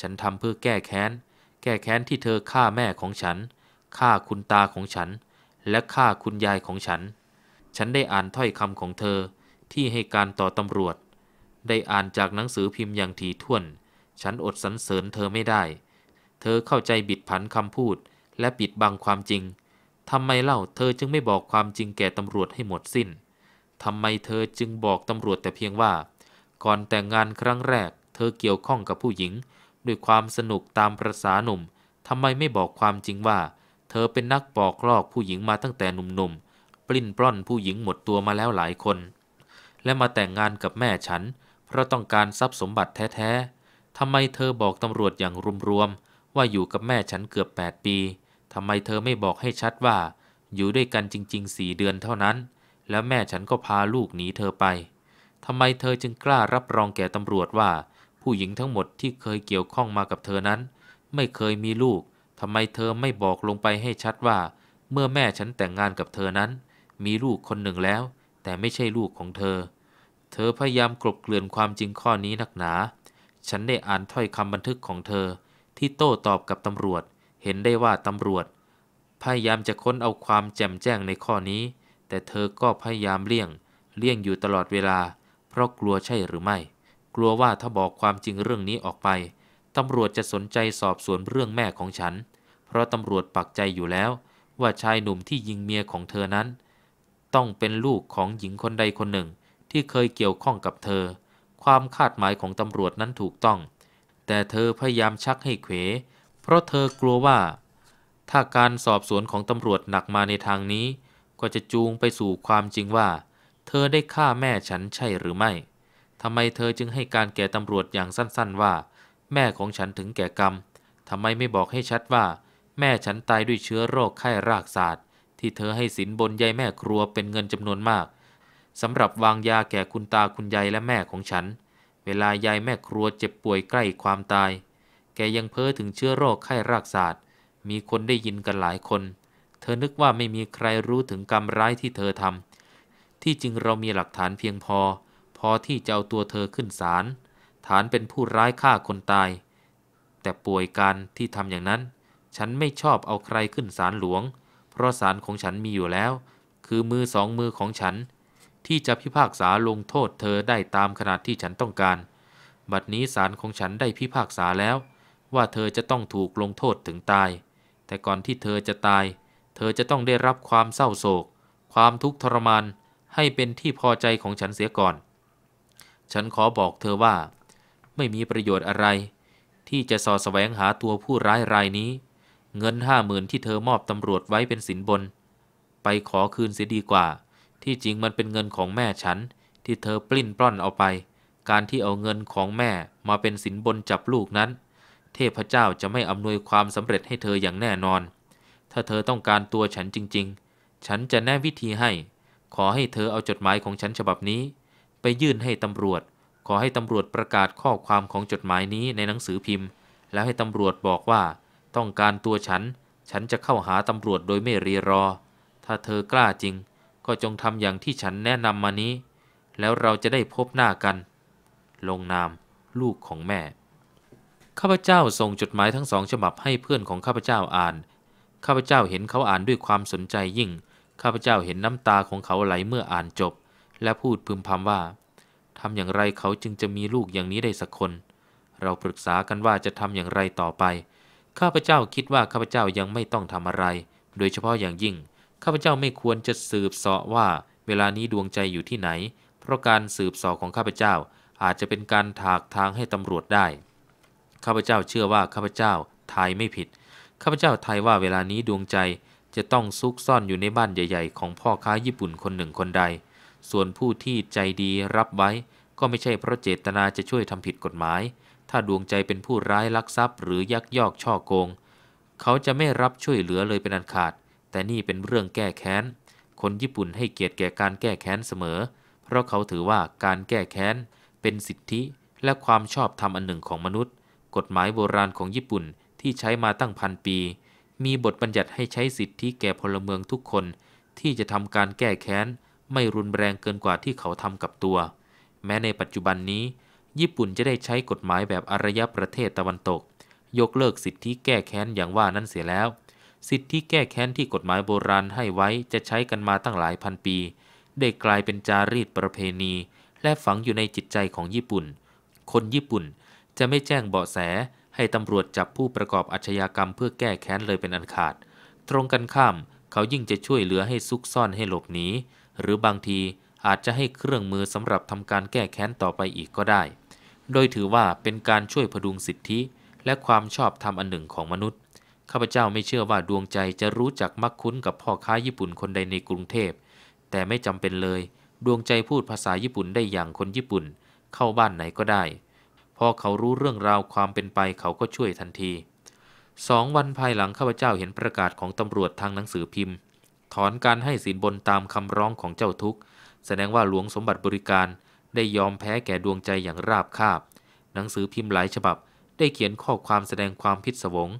ฉันทำเพื่อแก้แค้น แก้แค้นที่เธอฆ่าแม่ของฉัน ฆ่าคุณตาของฉัน และฆ่าคุณยายของฉัน ฉันได้อ่านถ้อยคำของเธอที่ให้การต่อตำรวจ ได้อ่านจากหนังสือพิมพ์อย่างถี่ถ้วน ฉันอดสรรเสริญเธอไม่ได้ เธอเข้าใจบิดผันคำพูดและปิดบังความจริง ทำไมเล่าเธอจึงไม่บอกความจริงแก่ตำรวจให้หมดสิน้นทำไมเธอจึงบอกตำรวจแต่เพียงว่า ก่อนแต่งงานครั้งแรก เธอเกี่ยวข้องกับผู้หญิงด้วยความสนุกตามประษาหนุ่มทำไมไม่บอกความจริงว่า เธอเป็นนักปอกลอกผู้หญิงมาตั้งแต่หนุ่มๆ ปลิ้นปล้อนผู้หญิงหมดตัวมาแล้วหลายคน และมาแต่งงานกับแม่ฉัน เพราะต้องการทรัพย์สมบัติแท้ๆทำไมเธอบอกตำรวจอย่างรวมๆ ว่าอยู่กับแม่ฉันเกือบ8ปีทำไมเธอไม่บอกให้ชัดว่า อยู่ด้วยกันจริงๆ สี่เดือนเท่านั้น แล้วแม่ฉันก็พาลูกหนีเธอไปทำไมเธอจึงกล้ารับรองแก่ตำรวจว่าผู้หญิงทั้งหมดที่เคยเกี่ยวข้องมากับเธอนั้น ไม่เคยมีลูกทำไมเธอไม่บอกลงไปให้ชัดว่า เมื่อแม่ฉันแต่งงานกับเธอนั้น มีลูกคนหนึ่งแล้ว แต่ไม่ใช่ลูกของเธอ เธอพยายามกลบเกลื่อนความจริงข้อนี้นักหนา ฉันได้อ่านถ้อยคำบันทึกของเธอที่โต้ตอบกับตำรวจ เห็นได้ว่าตำรวจพยายามจะค้นเอาความแจ่มแจ้งในข้อนี้ แต่เธอก็พยายามเลี่ยง เลี่ยงอยู่ตลอดเวลา เพราะกลัวใช่หรือไม่กลัวว่าถ้าบอกความจริงเรื่องนี้ออกไป ตำรวจจะสนใจสอบสวนเรื่องแม่ของฉัน เพราะตำรวจปักใจอยู่แล้ว ว่าชายหนุ่มที่ยิงเมียของเธอนั้น ต้องเป็นลูกของหญิงคนใดคนหนึ่ง ที่เคยเกี่ยวข้องกับเธอ ความคาดหมายของตำรวจนั้นถูกต้อง แต่เธอพยายามชักให้เขวเพราะเธอกลัวว่า ถ้าการสอบสวนของตำรวจหนักมาในทางนี้ ก็จะจูงไปสู่ความจริงว่า เธอได้ฆ่าแม่ฉันใช่หรือไม่ทำไมเธอจึงให้การแก่ตำรวจอย่างสั้นๆว่า แม่ของฉันถึงแก่กรรม ทำไมไม่บอกให้ชัดว่า แม่ฉันตายด้วยเชื้อโรคไข้รากศาสตร์ที่เธอให้สินบนยายแม่ครัวเป็นเงินจำนวนมากสำหรับวางยาแก่คุณตาคุณยายและแม่ของฉัน เวลายายแม่ครัวเจ็บป่วยใกล้ความตาย แกยังเพ้อถึงเชื้อโรคไข้รากศาสตร์มีคนได้ยินกันหลายคน เธอนึกว่าไม่มีใครรู้ถึงกรรมร้ายที่เธอทำที่จริงเรามีหลักฐานเพียงพอพอที่จะเอาตัวเธอขึ้นศาลฐานเป็นผู้ร้ายฆ่าคนตาย แต่ป่วยการที่ทำอย่างนั้น ฉันไม่ชอบเอาใครขึ้นศาลหลวง เพราะศาลของฉันมีอยู่แล้ว คือมือสองมือของฉัน ที่จะพิพากษาลงโทษเธอได้ตามขนาดที่ฉันต้องการ บัดนี้ศาลของฉันได้พิพากษาแล้ว ว่าเธอจะต้องถูกลงโทษถึงตาย แต่ก่อนที่เธอจะตาย เธอจะต้องได้รับความเศร้าโศก ความทุกข์ทรมาน ให้เป็นที่พอใจของฉันเสียก่อนฉันขอบอกเธอว่า ไม่มีประโยชน์อะไร ที่จะสอแสวงหาตัวผู้ร้ายรายนี้ เงินห้าหมื่นที่เธอมอบตำรวจไว้เป็นสินบน ไปขอคืนเสียดีกว่า ที่จริงมันเป็นเงินของแม่ฉัน ที่เธอปลิ้นปล้อนเอาไป การที่เอาเงินของแม่มาเป็นสินบนจับลูกนั้น เทพเจ้าจะไม่อำนวยความสำเร็จให้เธออย่างแน่นอน ถ้าเธอต้องการตัวฉันจริงๆ ฉันจะแนะวิธีให้ ขอให้เธอเอาจดหมายของฉันฉบับนี้ไปยื่นให้ตำรวจ ขอให้ตำรวจประกาศข้อความของจดหมายนี้ในหนังสือพิมพ์ แล้วให้ตำรวจบอกว่า ต้องการตัวฉัน ฉันจะเข้าหาตำรวจโดยไม่รีรอ ถ้าเธอกล้าจริง ก็จงทำอย่างที่ฉันแนะนำมานี้ แล้วเราจะได้พบหน้ากัน ลงนาม ลูกของแม่ ข้าพเจ้าส่งจดหมายทั้งสองฉบับให้เพื่อนของข้าพเจ้าอ่าน ข้าพเจ้าเห็นเขาอ่านด้วยความสนใจยิ่ง ข้าพเจ้าเห็นน้ำตาของเขาไหลเมื่ออ่านจบและพูดพึมพำว่าทำอย่างไรเขาจึงจะมีลูกอย่างนี้ได้สักคน เราปรึกษากันว่าจะทำอย่างไรต่อไป ข้าพเจ้าคิดว่าข้าพเจ้ายังไม่ต้องทำอะไร โดยเฉพาะอย่างยิ่ง ข้าพเจ้าไม่ควรจะสืบเสาะว่า เวลานี้ดวงใจอยู่ที่ไหน เพราะการสืบเสาะของข้าพเจ้าอาจจะเป็นการถากทางให้ตำรวจได้ ข้าพเจ้าเชื่อว่าข้าพเจ้าทายไม่ผิด ข้าพเจ้าทายว่าเวลานี้ดวงใจจะต้องซุกซ่อนอยู่ในบ้านใหญ่ ๆ ของพ่อค้าญี่ปุ่นคนหนึ่งคนใดส่วนผู้ที่ใจดีรับไว้ ก็ไม่ใช่เพราะเจตนาจะช่วยทำผิดกฎหมาย ถ้าดวงใจเป็นผู้ร้ายลักทรัพย์ หรือยักยอกช่อโกง เขาจะไม่รับช่วยเหลือเลยเป็นอันขาด แต่นี่เป็นเรื่องแก้แค้น คนญี่ปุ่นให้เกียรติแก่การแก้แค้นเสมอ เพราะเขาถือว่าการแก้แค้น เป็นสิทธิและความชอบธรรมอันหนึ่งของมนุษย์ กฎหมายโบราณของญี่ปุ่นที่ใช้มาตั้งพันปี มีบทบัญญัติให้ใช้สิทธิแก่พลเมืองทุกคน ที่จะทำการแก้แค้นไม่รุนแรงเกินกว่าที่เขาทำกับตัว แม้ในปัจจุบันนี้ ญี่ปุ่นจะได้ใช้กฎหมายแบบอารยประเทศตะวันตก ยกเลิกสิทธิแก้แค้นอย่างว่านั้นเสียแล้ว สิทธิแก้แค้นที่กฎหมายโบราณให้ไว้จะใช้กันมาตั้งหลายพันปี ได้กลายเป็นจารีตประเพณี และฝังอยู่ในจิตใจของญี่ปุ่น คนญี่ปุ่นจะไม่แจ้งเบาะแสให้ตำรวจจับผู้ประกอบอาชญากรรมเพื่อแก้แค้นเลยเป็นอันขาด ตรงกันข้ามเขายิ่งจะช่วยเหลือให้ซุกซ่อนให้หลบหนีหรือบางทีอาจจะให้เครื่องมือสำหรับทำการแก้แค้นต่อไปอีกก็ได้ โดยถือว่าเป็นการช่วยพดุงสิทธิ และความชอบธรรมอันหนึ่งของมนุษย์ ข้าพเจ้าไม่เชื่อว่าดวงใจจะรู้จักมักคุ้นกับพ่อค้าญี่ปุ่นคนใดในกรุงเทพ แต่ไม่จำเป็นเลย ดวงใจพูดภาษาญี่ปุ่นได้อย่างคนญี่ปุ่น เข้าบ้านไหนก็ได้ พอเขารู้เรื่องราวความเป็นไปเขาก็ช่วยทันทีสองวันภายหลังข้าพเจ้าเห็นประกาศของตำรวจทางหนังสือพิมพ์ถอนการให้สินบนตามคำร้องของเจ้าทุกข์ แสดงว่าหลวงสมบัติบริการ ได้ยอมแพ้แก่ดวงใจอย่างราบคาบ หนังสือพิมพ์หลายฉบับ ได้เขียนข้อความแสดงความพิศวง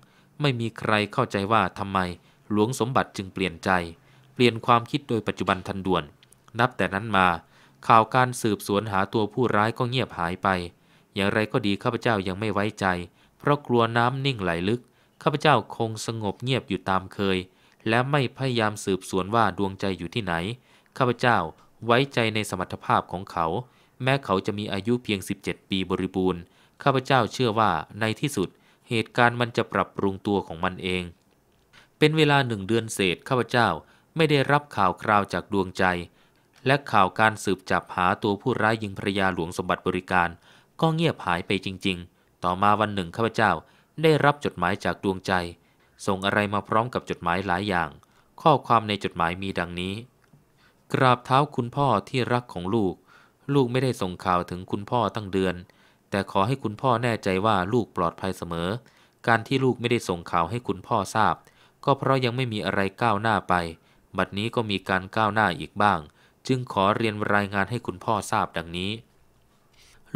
ไม่มีใครเข้าใจว่าทำไม หลวงสมบัติจึงเปลี่ยนใจ เปลี่ยนความคิดโดยปัจจุบันทันด่วน นับแต่นั้นมา ข่าวการสืบสวนหาตัวผู้ร้ายก็เงียบหายไป อย่างไรก็ดีข้าพเจ้ายังไม่ไว้ใจ เพราะกลัวน้ำนิ่งไหลลึก ข้าพเจ้าคงสงบเงียบอยู่ตามเคยและไม่พยายามสืบสวนว่าดวงใจอยู่ที่ไหน ข้าพเจ้าไว้ใจในสมรรถภาพของเขา แม้เขาจะมีอายุเพียง 17 ปีบริบูรณ์ ข้าพเจ้าเชื่อว่าในที่สุด เหตุการณ์มันจะปรับปรุงตัวของมันเอง เป็นเวลาหนึ่งเดือนเศษข้าพเจ้าไม่ได้รับข่าวคราวจากดวงใจ และข่าวการสืบจับหาตัวผู้ร้ายยิงภรยาหลวงสมบัติบริการ ก็เงียบหายไปจริงๆ ต่อมาวันหนึ่งข้าพเจ้าได้รับจดหมายจากดวงใจส่งอะไรมาพร้อมกับจดหมายหลายอย่าง ข้อความในจดหมายมีดังนี้ กราบเท้าคุณพ่อที่รักของลูก ลูกไม่ได้ส่งข่าวถึงคุณพ่อตั้งเดือน แต่ขอให้คุณพ่อแน่ใจว่าลูกปลอดภัยเสมอ การที่ลูกไม่ได้ส่งข่าวให้คุณพ่อทราบ ก็เพราะยังไม่มีอะไรก้าวหน้าไป บัดนี้ก็มีการก้าวหน้าอีกบ้าง จึงขอเรียนรายงานให้คุณพ่อทราบดังนี้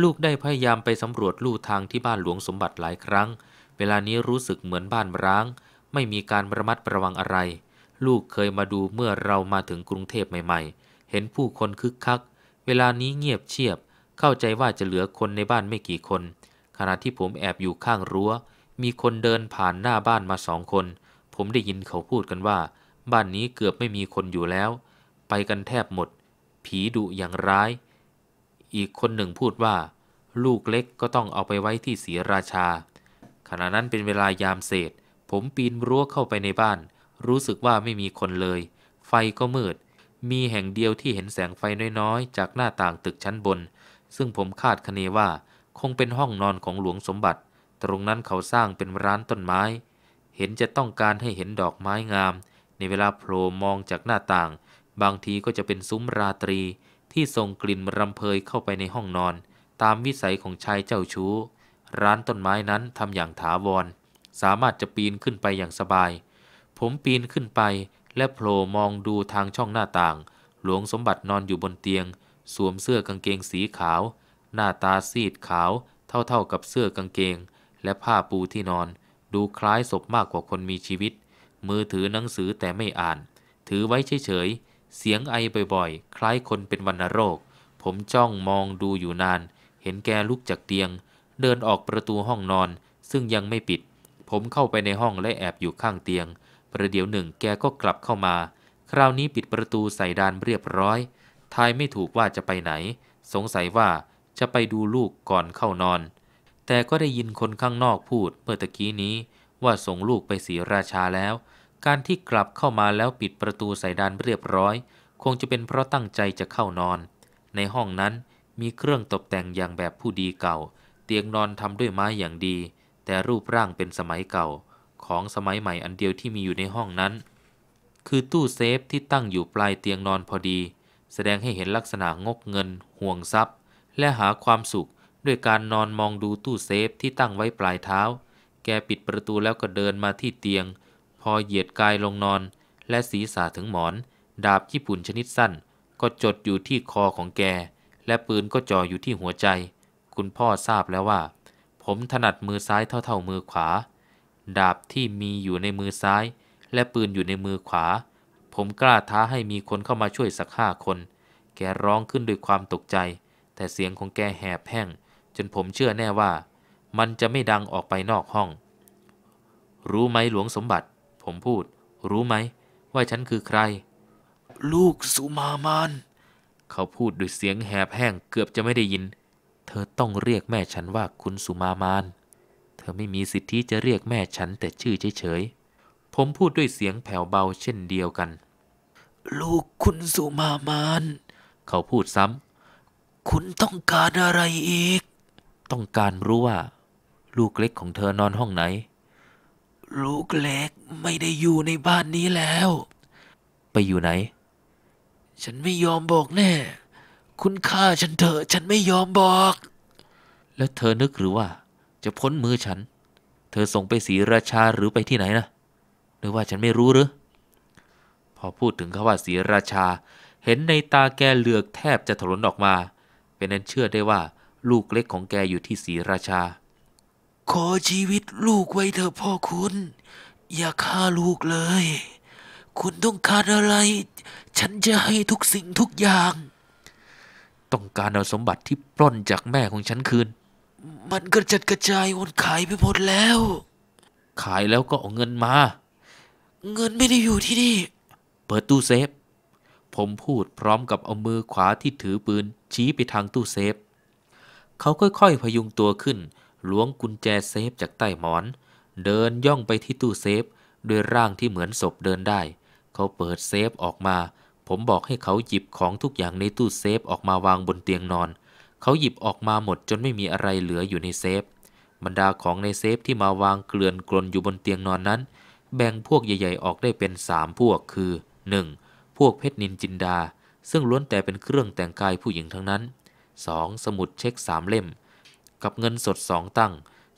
ลูกได้พยายามไปสำรวจลู่ทางที่บ้านหลวงสมบัติหลายครั้ง เวลานี้รู้สึกเหมือนบ้านร้างไม่มีการระมัดระวังอะไร ลูกเคยมาดูเมื่อเรามาถึงกรุงเทพใหม่ ๆ เห็นผู้คนคึกคัก เวลานี้เงียบเชียบ เข้าใจว่าจะเหลือคนในบ้านไม่กี่คน ขณะที่ผมแอบอยู่ข้างรั้ว มีคนเดินผ่านหน้าบ้านมาสองคน ผมได้ยินเขาพูดกันว่า บ้านนี้เกือบไม่มีคนอยู่แล้ว ไปกันแทบหมด ผีดุอย่างร้าย อีกคนหนึ่งพูดว่า ลูกเล็กก็ต้องเอาไปไว้ที่ศรีราชา ขณะนั้นเป็นเวลายามเศษผมปีนรั้วเข้าไปในบ้าน รู้สึกว่าไม่มีคนเลย ไฟก็มืด มีแห่งเดียวที่เห็นแสงไฟน้อยๆ จากหน้าต่างตึกชั้นบน ซึ่งผมคาดคะเนว่าคงเป็นห้องนอนของหลวงสมบัติ ตรงนั้นเขาสร้างเป็นร้านต้นไม้ เห็นจะต้องการให้เห็นดอกไม้งาม ในเวลาโผล่มองจากหน้าต่าง บางทีก็จะเป็นซุ้มราตรีที่ส่งกลิ่นรำเพยเข้าไปในห้องนอน ตามวิสัยของชายเจ้าชู้ ร้านต้นไม้นั้นทำอย่างถาวรสามารถจะปีนขึ้นไปอย่างสบาย ผมปีนขึ้นไป และโผล่มองดูทางช่องหน้าต่างหลวงสมบัตินอนอยู่บนเตียง สวมเสื้อกางเกงสีขาว หน้าตาซีดขาว เท่าๆกับเสื้อกางเกง และผ้าปูที่นอน ดูคล้ายศพมากกว่าคนมีชีวิต มือถือหนังสือแต่ไม่อ่าน ถือไว้เฉยๆเสียงไอบ่อยๆ คล้ายคนเป็นวัณโรค ผมจ้องมองดูอยู่นาน เห็นแกลุกจากเตียง เดินออกประตูห้องนอน ซึ่งยังไม่ปิดผมเข้าไปในห้องและแอบอยู่ข้างเตียง ประเดี๋ยวหนึ่งแกก็กลับเข้ามา คราวนี้ปิดประตูใส่ดานเรียบร้อยทายไม่ถูกว่าจะไปไหน สงสัยว่าจะไปดูลูกก่อนเข้านอน แต่ก็ได้ยินคนข้างนอกพูดเมื่อตะกี้นี้ ว่าส่งลูกไปสีราชาแล้ว การที่กลับเข้ามาแล้วปิดประตูใส่ดานเรียบร้อย คงจะเป็นเพราะตั้งใจจะเข้านอน ในห้องนั้นมีเครื่องตกแต่งอย่างแบบผู้ดีเก่า เตียงนอนทำด้วยไม้อย่างดีแต่รูปร่างเป็นสมัยเก่า ของสมัยใหม่อันเดียวที่มีอยู่ในห้องนั้น คือตู้เซฟที่ตั้งอยู่ปลายเตียงนอนพอดี แสดงให้เห็นลักษณะงกเงิน ห่วงทรัพย์ และหาความสุขด้วยการนอนมองดูตู้เซฟที่ตั้งไว้ปลายเท้า แกปิดประตูแล้วก็เดินมาที่เตียง พอเหยียดกายลงนอน และศีรษะถึงหมอน ดาบญี่ปุ่นชนิดสั้น ก็จดอยู่ที่คอของแกและปืนก็ จ่ออยู่ที่หัวใจ คุณพ่อทราบแล้วว่าผมถนัดมือซ้ายเท่าๆมือขวา ดาบที่มีอยู่ในมือซ้าย และปืนอยู่ในมือขวา ผมกล้าท้าให้มีคนเข้ามาช่วยสักห้าคน แกร้องขึ้นด้วยความตกใจ แต่เสียงของแกแหบแห้งจนผมเชื่อแน่ว่า มันจะไม่ดังออกไปนอกห้อง รู้ไหมหลวงสมบัติ ผมพูด รู้ไหม ว่าฉันคือใคร ลูกสุมามานเขาพูดด้วยเสียงแหบแห้งเกือบจะไม่ได้ยินเธอต้องเรียกแม่ฉันว่าคุณสุมามานเธอไม่มีสิทธิจะเรียกแม่ฉันแต่ชื่อเฉยๆ ผมพูดด้วยเสียงแผ่วเบาเช่นเดียวกัน ลูกคุณสุมามานเขาพูดซ้ำ คุณต้องการอะไรอีก ต้องการรู้ว่า ลูกเล็กของเธอนอนห้องไหน ลูกเล็กไม่ได้อยู่ในบ้านนี้แล้ว ไปอยู่ไหน ฉันไม่ยอมบอกแน่คุณฆ่าฉันเถอะ ฉันไม่ยอมบอก แล้วเธอนึกหรือว่าจะพ้นมือฉัน เธอส่งไปศรีราชาหรือไปที่ไหนนะหรือว่าฉันไม่รู้หรือ พอพูดถึงคำว่าศรีราชา เห็นในตาแกเหลือกแทบจะถลนออกมา เป็นนั้นเชื่อได้ว่าลูกเล็กของแกอยู่ที่ศรีราชา ขอชีวิตลูกไว้เถอะพ่อคุณ อย่าฆ่าลูกเลย คุณต้องการอะไร ฉันจะให้ทุกสิ่งทุกอย่างต้องการเอาสมบัติที่ปล้นจากแม่ของฉันคืน มันกระจัดกระจายวนขายไปหมดแล้ว ขายแล้วก็เอาเงินมา เงินไม่ได้อยู่ที่นี่ เปิดตู้เซฟ ผมพูดพร้อมกับเอามือขวาที่ถือปืนชี้ไปทางตู้เซฟ เขาค่อยๆพยุงตัวขึ้นล้วงกุญแจเซฟจากใต้หมอน เดินย่องไปที่ตู้เซฟ ด้วยร่างที่เหมือนศพเดินได้ เขาเปิดเซฟออกมาผมบอกให้เขาหยิบของทุกอย่างในตู้เซฟออกมาวางบนเตียงนอน เขาหยิบออกมาหมดจนไม่มีอะไรเหลืออยู่ในเซฟ บรรดาของในเซฟที่มาวางเกลื่อนกลนอยู่บนเตียงนอนนั้น แบ่งพวกใหญ่ ๆออกได้เป็นสามพวกคือ 1. พวกเพชรนินจินดา ซึ่งล้วนแต่เป็นเครื่องแต่งกายผู้หญิงทั้งนั้น 2. สมุดเช็คสามเล่มกับเงินสดสองตั้ง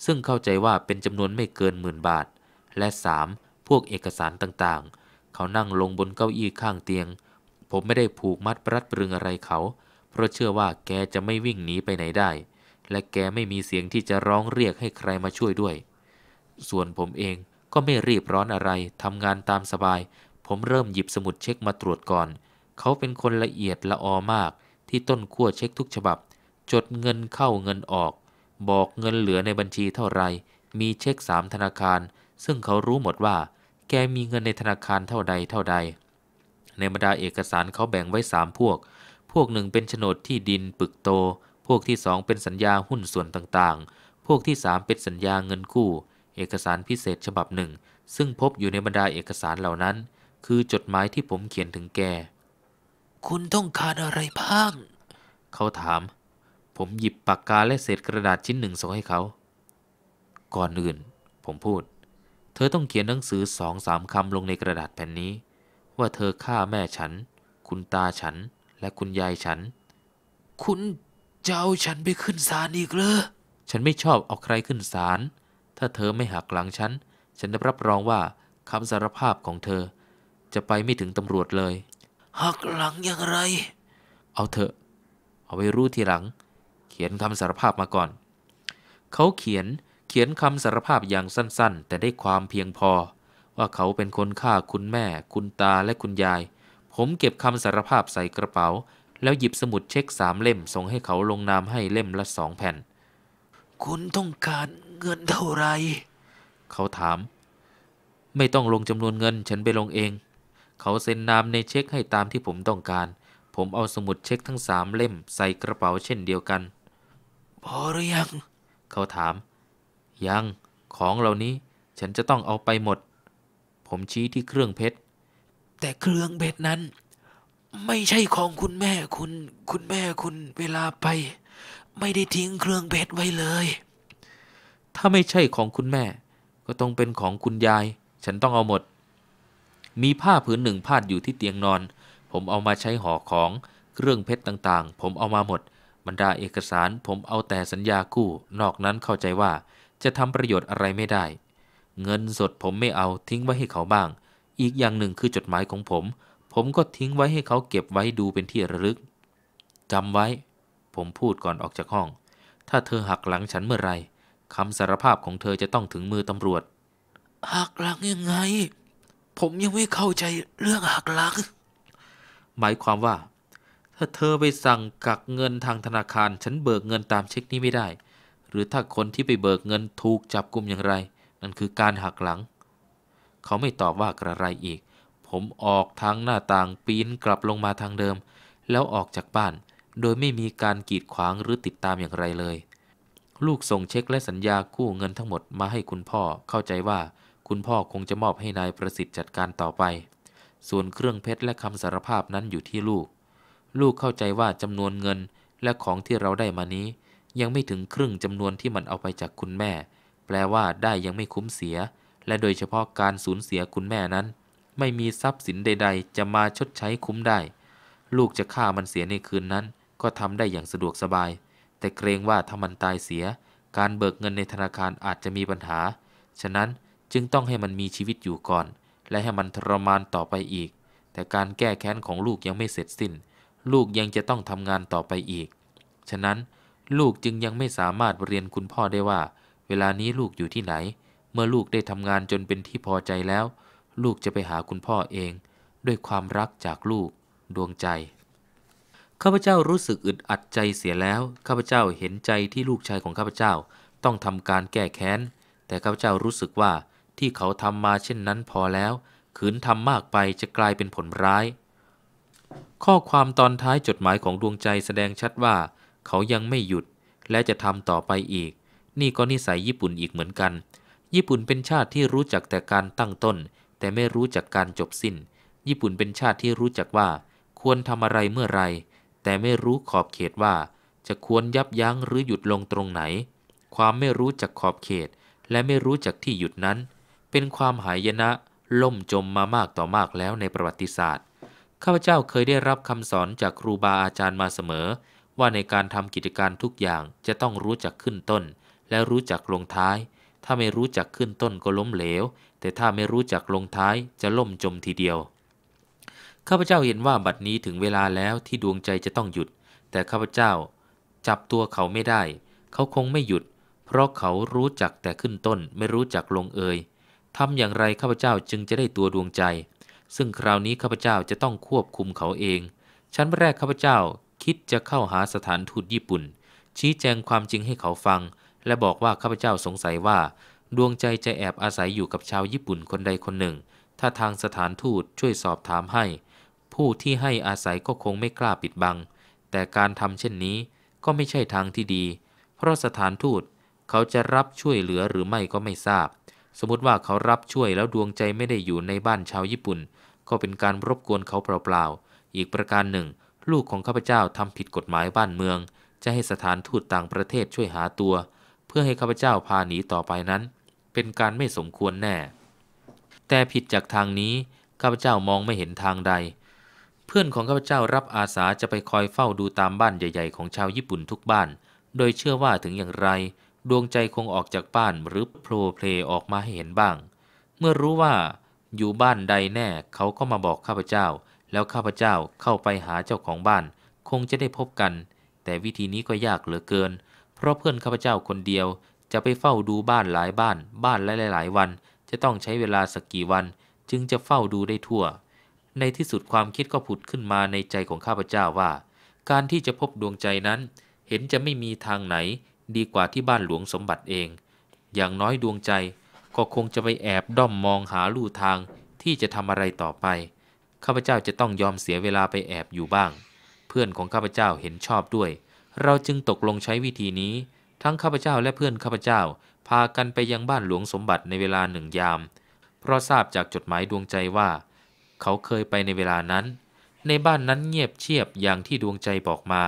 ซึ่งเข้าใจว่าเป็นจำนวนไม่เกินหมื่นบาท และ 3. พวกเอกสารต่างๆ เขานั่งลงบนเก้าอี้ข้างเตียงผมไม่ได้ผูกมัดรัดปรึงอะไรเขา เพราะเชื่อว่าแกจะไม่วิ่งหนีไปไหนได้ และแกไม่มีเสียงที่จะร้องเรียกให้ใครมาช่วยด้วย ส่วนผมเองก็ไม่รีบร้อนอะไร ทำงานตามสบาย ผมเริ่มหยิบสมุดเช็คมาตรวจก่อน เขาเป็นคนละเอียด ละออมาก ที่ต้นขั้วเช็คทุกฉบับ จดเงินเข้าเงินออก บอกเงินเหลือในบัญชีเท่าไรมีเช็คสามธนาคาร ซึ่งเขารู้หมดว่า แกมีเงินในธนาคารเท่าใดเท่าใดในบรรดาเอกสารเขาแบ่งไว้สามพวก พวกหนึ่งเป็นโฉนดที่ดินปึกโต พวกที่สองเป็นสัญญาหุ้นส่วนต่างๆ พวกที่สามเป็นสัญญาเงินกู้เอกสารพิเศษฉบับหนึ่ง ซึ่งพบอยู่ในบรรดาเอกสารเหล่านั้น คือจดหมายที่ผมเขียนถึงแกคุณต้องการอะไรบ้าง เขาถาม ผมหยิบปากกาและเศษกระดาษชิ้นหนึ่งส่งให้เขา ก่อนอื่นผมพูด เธอต้องเขียนหนังสือสองสามคำลงในกระดาษแผ่นนี้ว่าเธอฆ่าแม่ฉัน คุณตาฉัน และคุณยายฉัน คุณจะเอาฉันไปขึ้นศาลอีกเหรอ ฉันไม่ชอบเอาใครขึ้นศาล ถ้าเธอไม่หักหลังฉัน ฉันจะรับรองว่าคำสารภาพของเธอ จะไปไม่ถึงตำรวจเลย หักหลังอย่างไร เอาเถอะ เอาไว้รู้ทีหลัง เขียนคำสารภาพมาก่อน เขาเขียนเขียนคำสารภาพอย่างสั้นๆ แต่ได้ความเพียงพอว่าเขาเป็นคนฆ่าคุณแม่ คุณตาและคุณยาย ผมเก็บคำสารภาพใส่กระเป๋า แล้วหยิบสมุดเช็คสามเล่มส่งให้เขาลงนามให้เล่มละสองแผ่น คุณต้องการเงินเท่าไร เขาถาม ไม่ต้องลงจำนวนเงินฉันไปลงเอง เขาเซ็นนามในเช็คให้ตามที่ผมต้องการ ผมเอาสมุดเช็คทั้งสามเล่มใส่กระเป๋าเช่นเดียวกัน พอหรือยัง เขาถาม ยัง ของเหล่านี้ฉันจะต้องเอาไปหมดผมชี้ที่เครื่องเพชร แต่เครื่องเพชรนั้น ไม่ใช่ของคุณแม่คุณ คุณแม่คุณเวลาไป ไม่ได้ทิ้งเครื่องเพชรไว้เลย ถ้าไม่ใช่ของคุณแม่ ก็ต้องเป็นของคุณยาย ฉันต้องเอาหมด มีผ้าผืนหนึ่งพาดอยู่ที่เตียงนอน ผมเอามาใช้ห่อของ เครื่องเพชรต่างๆ ผมเอามาหมด บรรดาเอกสาร ผมเอาแต่สัญญากู้นอกนั้นเข้าใจว่าจะทำประโยชน์อะไรไม่ได้เงินสดผมไม่เอาทิ้งไว้ให้เขาบ้าง อีกอย่างหนึ่งคือจดหมายของผม ผมก็ทิ้งไว้ให้เขาเก็บไว้ดูเป็นที่ระลึก จำไว้ ผมพูดก่อนออกจากห้อง ถ้าเธอหักหลังฉันเมื่อไร คำสารภาพของเธอจะต้องถึงมือตำรวจ หักหลังยังไง ผมยังไม่เข้าใจเรื่องหักหลัง หมายความว่า ถ้าเธอไปสั่งกักเงินทางธนาคาร ฉันเบิกเงินตามเช็คนี้ไม่ได้ หรือถ้าคนที่ไปเบิกเงินถูกจับกลุมอย่างไรนั่นคือการหักหลัง เขาไม่ตอบว่ากระไรอีก ผมออกทางหน้าต่างปีนกลับลงมาทางเดิม แล้วออกจากบ้าน โดยไม่มีการกีดขวางหรือติดตามอย่างไรเลย ลูกส่งเช็คและสัญญากู้เงินทั้งหมดมาให้คุณพ่อเข้าใจว่าคุณพ่อคงจะมอบให้นายประสิทธิ์จัดการต่อไป ส่วนเครื่องเพชรและคำสารภาพนั้นอยู่ที่ลูก ลูกเข้าใจว่าจำนวนเงิน และของที่เราได้มานี้ ยังไม่ถึงครึ่งจำนวนที่มันเอาไปจากคุณแม่แปลว่าได้ยังไม่คุ้มเสีย และโดยเฉพาะการสูญเสียคุณแม่นั้น ไม่มีทรัพย์สินใด ๆ จะมาชดใช้คุ้มได้ ลูกจะฆ่ามันเสียในคืนนั้น ก็ทำได้อย่างสะดวกสบาย แต่เกรงว่าถ้ามันตายเสีย การเบิกเงินในธนาคารอาจจะมีปัญหา ฉะนั้นจึงต้องให้มันมีชีวิตอยู่ก่อน และให้มันทรมานต่อไปอีก แต่การแก้แค้นของลูกยังไม่เสร็จสิ้น ลูกยังจะต้องทำงานต่อไปอีก ฉะนั้น ลูกจึงยังไม่สามารถเรียนคุณพ่อได้ว่าเวลานี้ลูกอยู่ที่ไหน เมื่อลูกได้ทำงานจนเป็นที่พอใจแล้ว ลูกจะไปหาคุณพ่อเอง ด้วยความรักจากลูกดวงใจ ข้าพเจ้ารู้สึกอึดอัดใจเสียแล้ว ข้าพเจ้าเห็นใจที่ลูกชายของข้าพเจ้าต้องทำการแก้แค้น แต่ข้าพเจ้ารู้สึกว่าที่เขาทำมาเช่นนั้นพอแล้ว ขืนทำมากไปจะกลายเป็นผลร้าย ข้อความตอนท้ายจดหมายของดวงใจแสดงชัดว่า เขายังไม่หยุดและจะทำต่อไปอีกนี่ก็นิสัยญี่ปุ่นอีกเหมือนกัน ญี่ปุ่นเป็นชาติที่รู้จักแต่การตั้งต้น แต่ไม่รู้จักการจบสิ้น ญี่ปุ่นเป็นชาติที่รู้จักว่า ควรทำอะไรเมื่อไร แต่ไม่รู้ขอบเขตว่า จะควรยับยั้งหรือหยุดลงตรงไหน ความไม่รู้จักขอบเขต และไม่รู้จักที่หยุดนั้น เป็นความหายนะ ล่มจมมามากต่อมากแล้วในประวัติศาสตร์ ข้าพเจ้าเคยได้รับคำสอนจากครูบาอาจารย์มาเสมอ ว่าในการทำกิจการทุกอย่างจะต้องรู้จักขึ้นต้นแลวรู้จักลงท้าย ถ้าไม่รู้จักขึ้นต้นก็ล้มเหลว แต่ถ้าไม่รู้จักลงท้ายจะล่มจมทีเดียว ข้าพเจ้าเห็นว่าบัดนี้ถึงเวลาแล้วที่ดวงใจจะต้องหยุด แต่ข้าพเจ้า จับตัวเขาไม่ได้ เขาคงไม่หยุด เพราะเขารู้จักแต่ขึ้นต้นไม่รู้จักลงเอย ทำอย่างไรข้าพเจ้าจึงจะได้ตัวดวงใจ ซึ่งคราวนี้ข้าพเจ้าจะต้องควบคุมเขาเอง ชั้นแรกข้าพเจ้าคิดจะเข้าหาสถานทูตญี่ปุ่น ชี้แจงความจริงให้เขาฟังและบอกว่าข้าพเจ้าสงสัยว่า ดวงใจจะแอบอาศัยอยู่กับชาวญี่ปุ่นคนใดคนหนึ่ง ถ้าทางสถานทูตช่วยสอบถามให้ ผู้ที่ให้อาศัยก็คงไม่กล้าปิดบัง แต่การทำเช่นนี้ ก็ไม่ใช่ทางที่ดี เพราะสถานทูตเขาจะรับช่วยเหลือหรือไม่ก็ไม่ทราบ สมมติว่าเขารับช่วยแล้วดวงใจไม่ได้อยู่ในบ้านชาวญี่ปุ่น ก็เป็นการรบกวนเขาเปล่าๆ อีกประการหนึ่ง ลูกของข้าพเจ้าทำผิดกฎหมายบ้านเมือง จะให้สถานทูตต่างประเทศช่วยหาตัวพื่อให้ข้าพเจ้าพาหนีต่อไปนั้น เป็นการไม่สมควรแน่ แต่ผิดจากทางนี้ ข้าพเจ้ามองไม่เห็นทางใด เพื่อนของข้าพเจ้ารับอาสาจะไปคอยเฝ้าดูตามบ้านใหญ่ๆ ของชาวญี่ปุ่นทุกบ้าน โดยเชื่อว่าถึงอย่างไร ดวงใจคงออกจากบ้านหรือโผล่เพลออกมาให้เห็นบ้าง เมื่อรู้ว่าอยู่บ้านใดแน่เขาก็มาบอกข้าพเจ้า แล้วข้าพเจ้าเข้าไปหาเจ้าของบ้าน คงจะได้พบกัน แต่วิธีนี้ก็ยากเหลือเกินเพราะเพื่อนข้าพเจ้าคนเดียว จะไปเฝ้าดูบ้านหลายบ้าน บ้านหลายๆวัน จะต้องใช้เวลาสักกี่วัน จึงจะเฝ้าดูได้ทั่ว ในที่สุดความคิดก็ผุดขึ้นมาในใจของข้าพเจ้าว่า การที่จะพบดวงใจนั้น เห็นจะไม่มีทางไหนดีกว่าที่บ้านหลวงสมบัติเอง อย่างน้อยดวงใจก็คงจะไปแอบด้อมมองหาลู่ทางที่จะทำอะไรต่อไปข้าพเจ้าจะต้องยอมเสียเวลาไปแอบอยู่บ้าง เพื่อนของข้าพเจ้าเห็นชอบด้วยเราจึงตกลงใช้วิธีนี้ ทั้งข้าพเจ้าและเพื่อนข้าพเจ้าพากันไปยังบ้านหลวงสมบัติในเวลาหนึ่งยาม เพราะทราบจากจดหมายดวงใจว่า เขาเคยไปในเวลานั้น ในบ้านนั้นเงียบเชียบอย่างที่ดวงใจบอกมา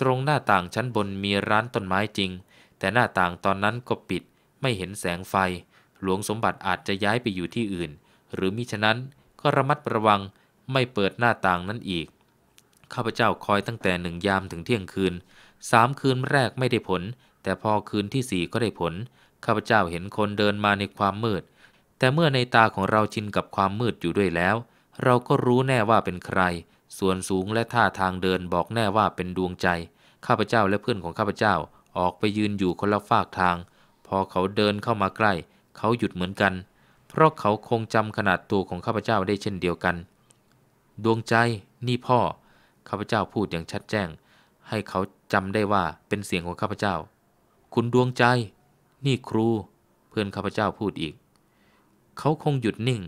ตรงหน้าต่างชั้นบนมีร้านต้นไม้จริง แต่หน้าต่างตอนนั้นก็ปิด ไม่เห็นแสงไฟ หลวงสมบัติอาจจะย้ายไปอยู่ที่อื่น หรือมิฉะนั้นก็ระมัดระวังไม่เปิดหน้าต่างนั้นอีกข้าพเจ้าคอยตั้งแต่หนึ่งยามถึงเที่ยงคืนสามคืนแรกไม่ได้ผล แต่พอคืน ที่สี่ก็ได้ผลข้าพเจ้าเห็นคนเดินมาในความมืด แต่เมื่อในตาของเราชินกับความมืดอยู่ด้วยแล้ว เราก็รู้แน่ว่าเป็นใคร ส่วนสูงและท่าทางเดินบอกแน่ว่าเป็นดวงใจ ข้าพเจ้าและเพื่อนของข้าพเจ้าออกไปยืนอยู่คนละฝากทาง พอเขาเดินเข้ามาใกล้ เขาหยุดเหมือนกัน เพราะเขาคงจำขนาดตัวของข้าพเจ้าได้เช่นเดียวกัน ดวงใจนี่พ่อข้าพเจ้าพูดอย่างชัดแจ้งให้เขาจำได้ว่าเป็นเสียงของข้าพเจ้า คุณดวงใจ นี่ครู เพื่อนข้าพเจ้าพูดอีก เขาคงหยุดนิ่ง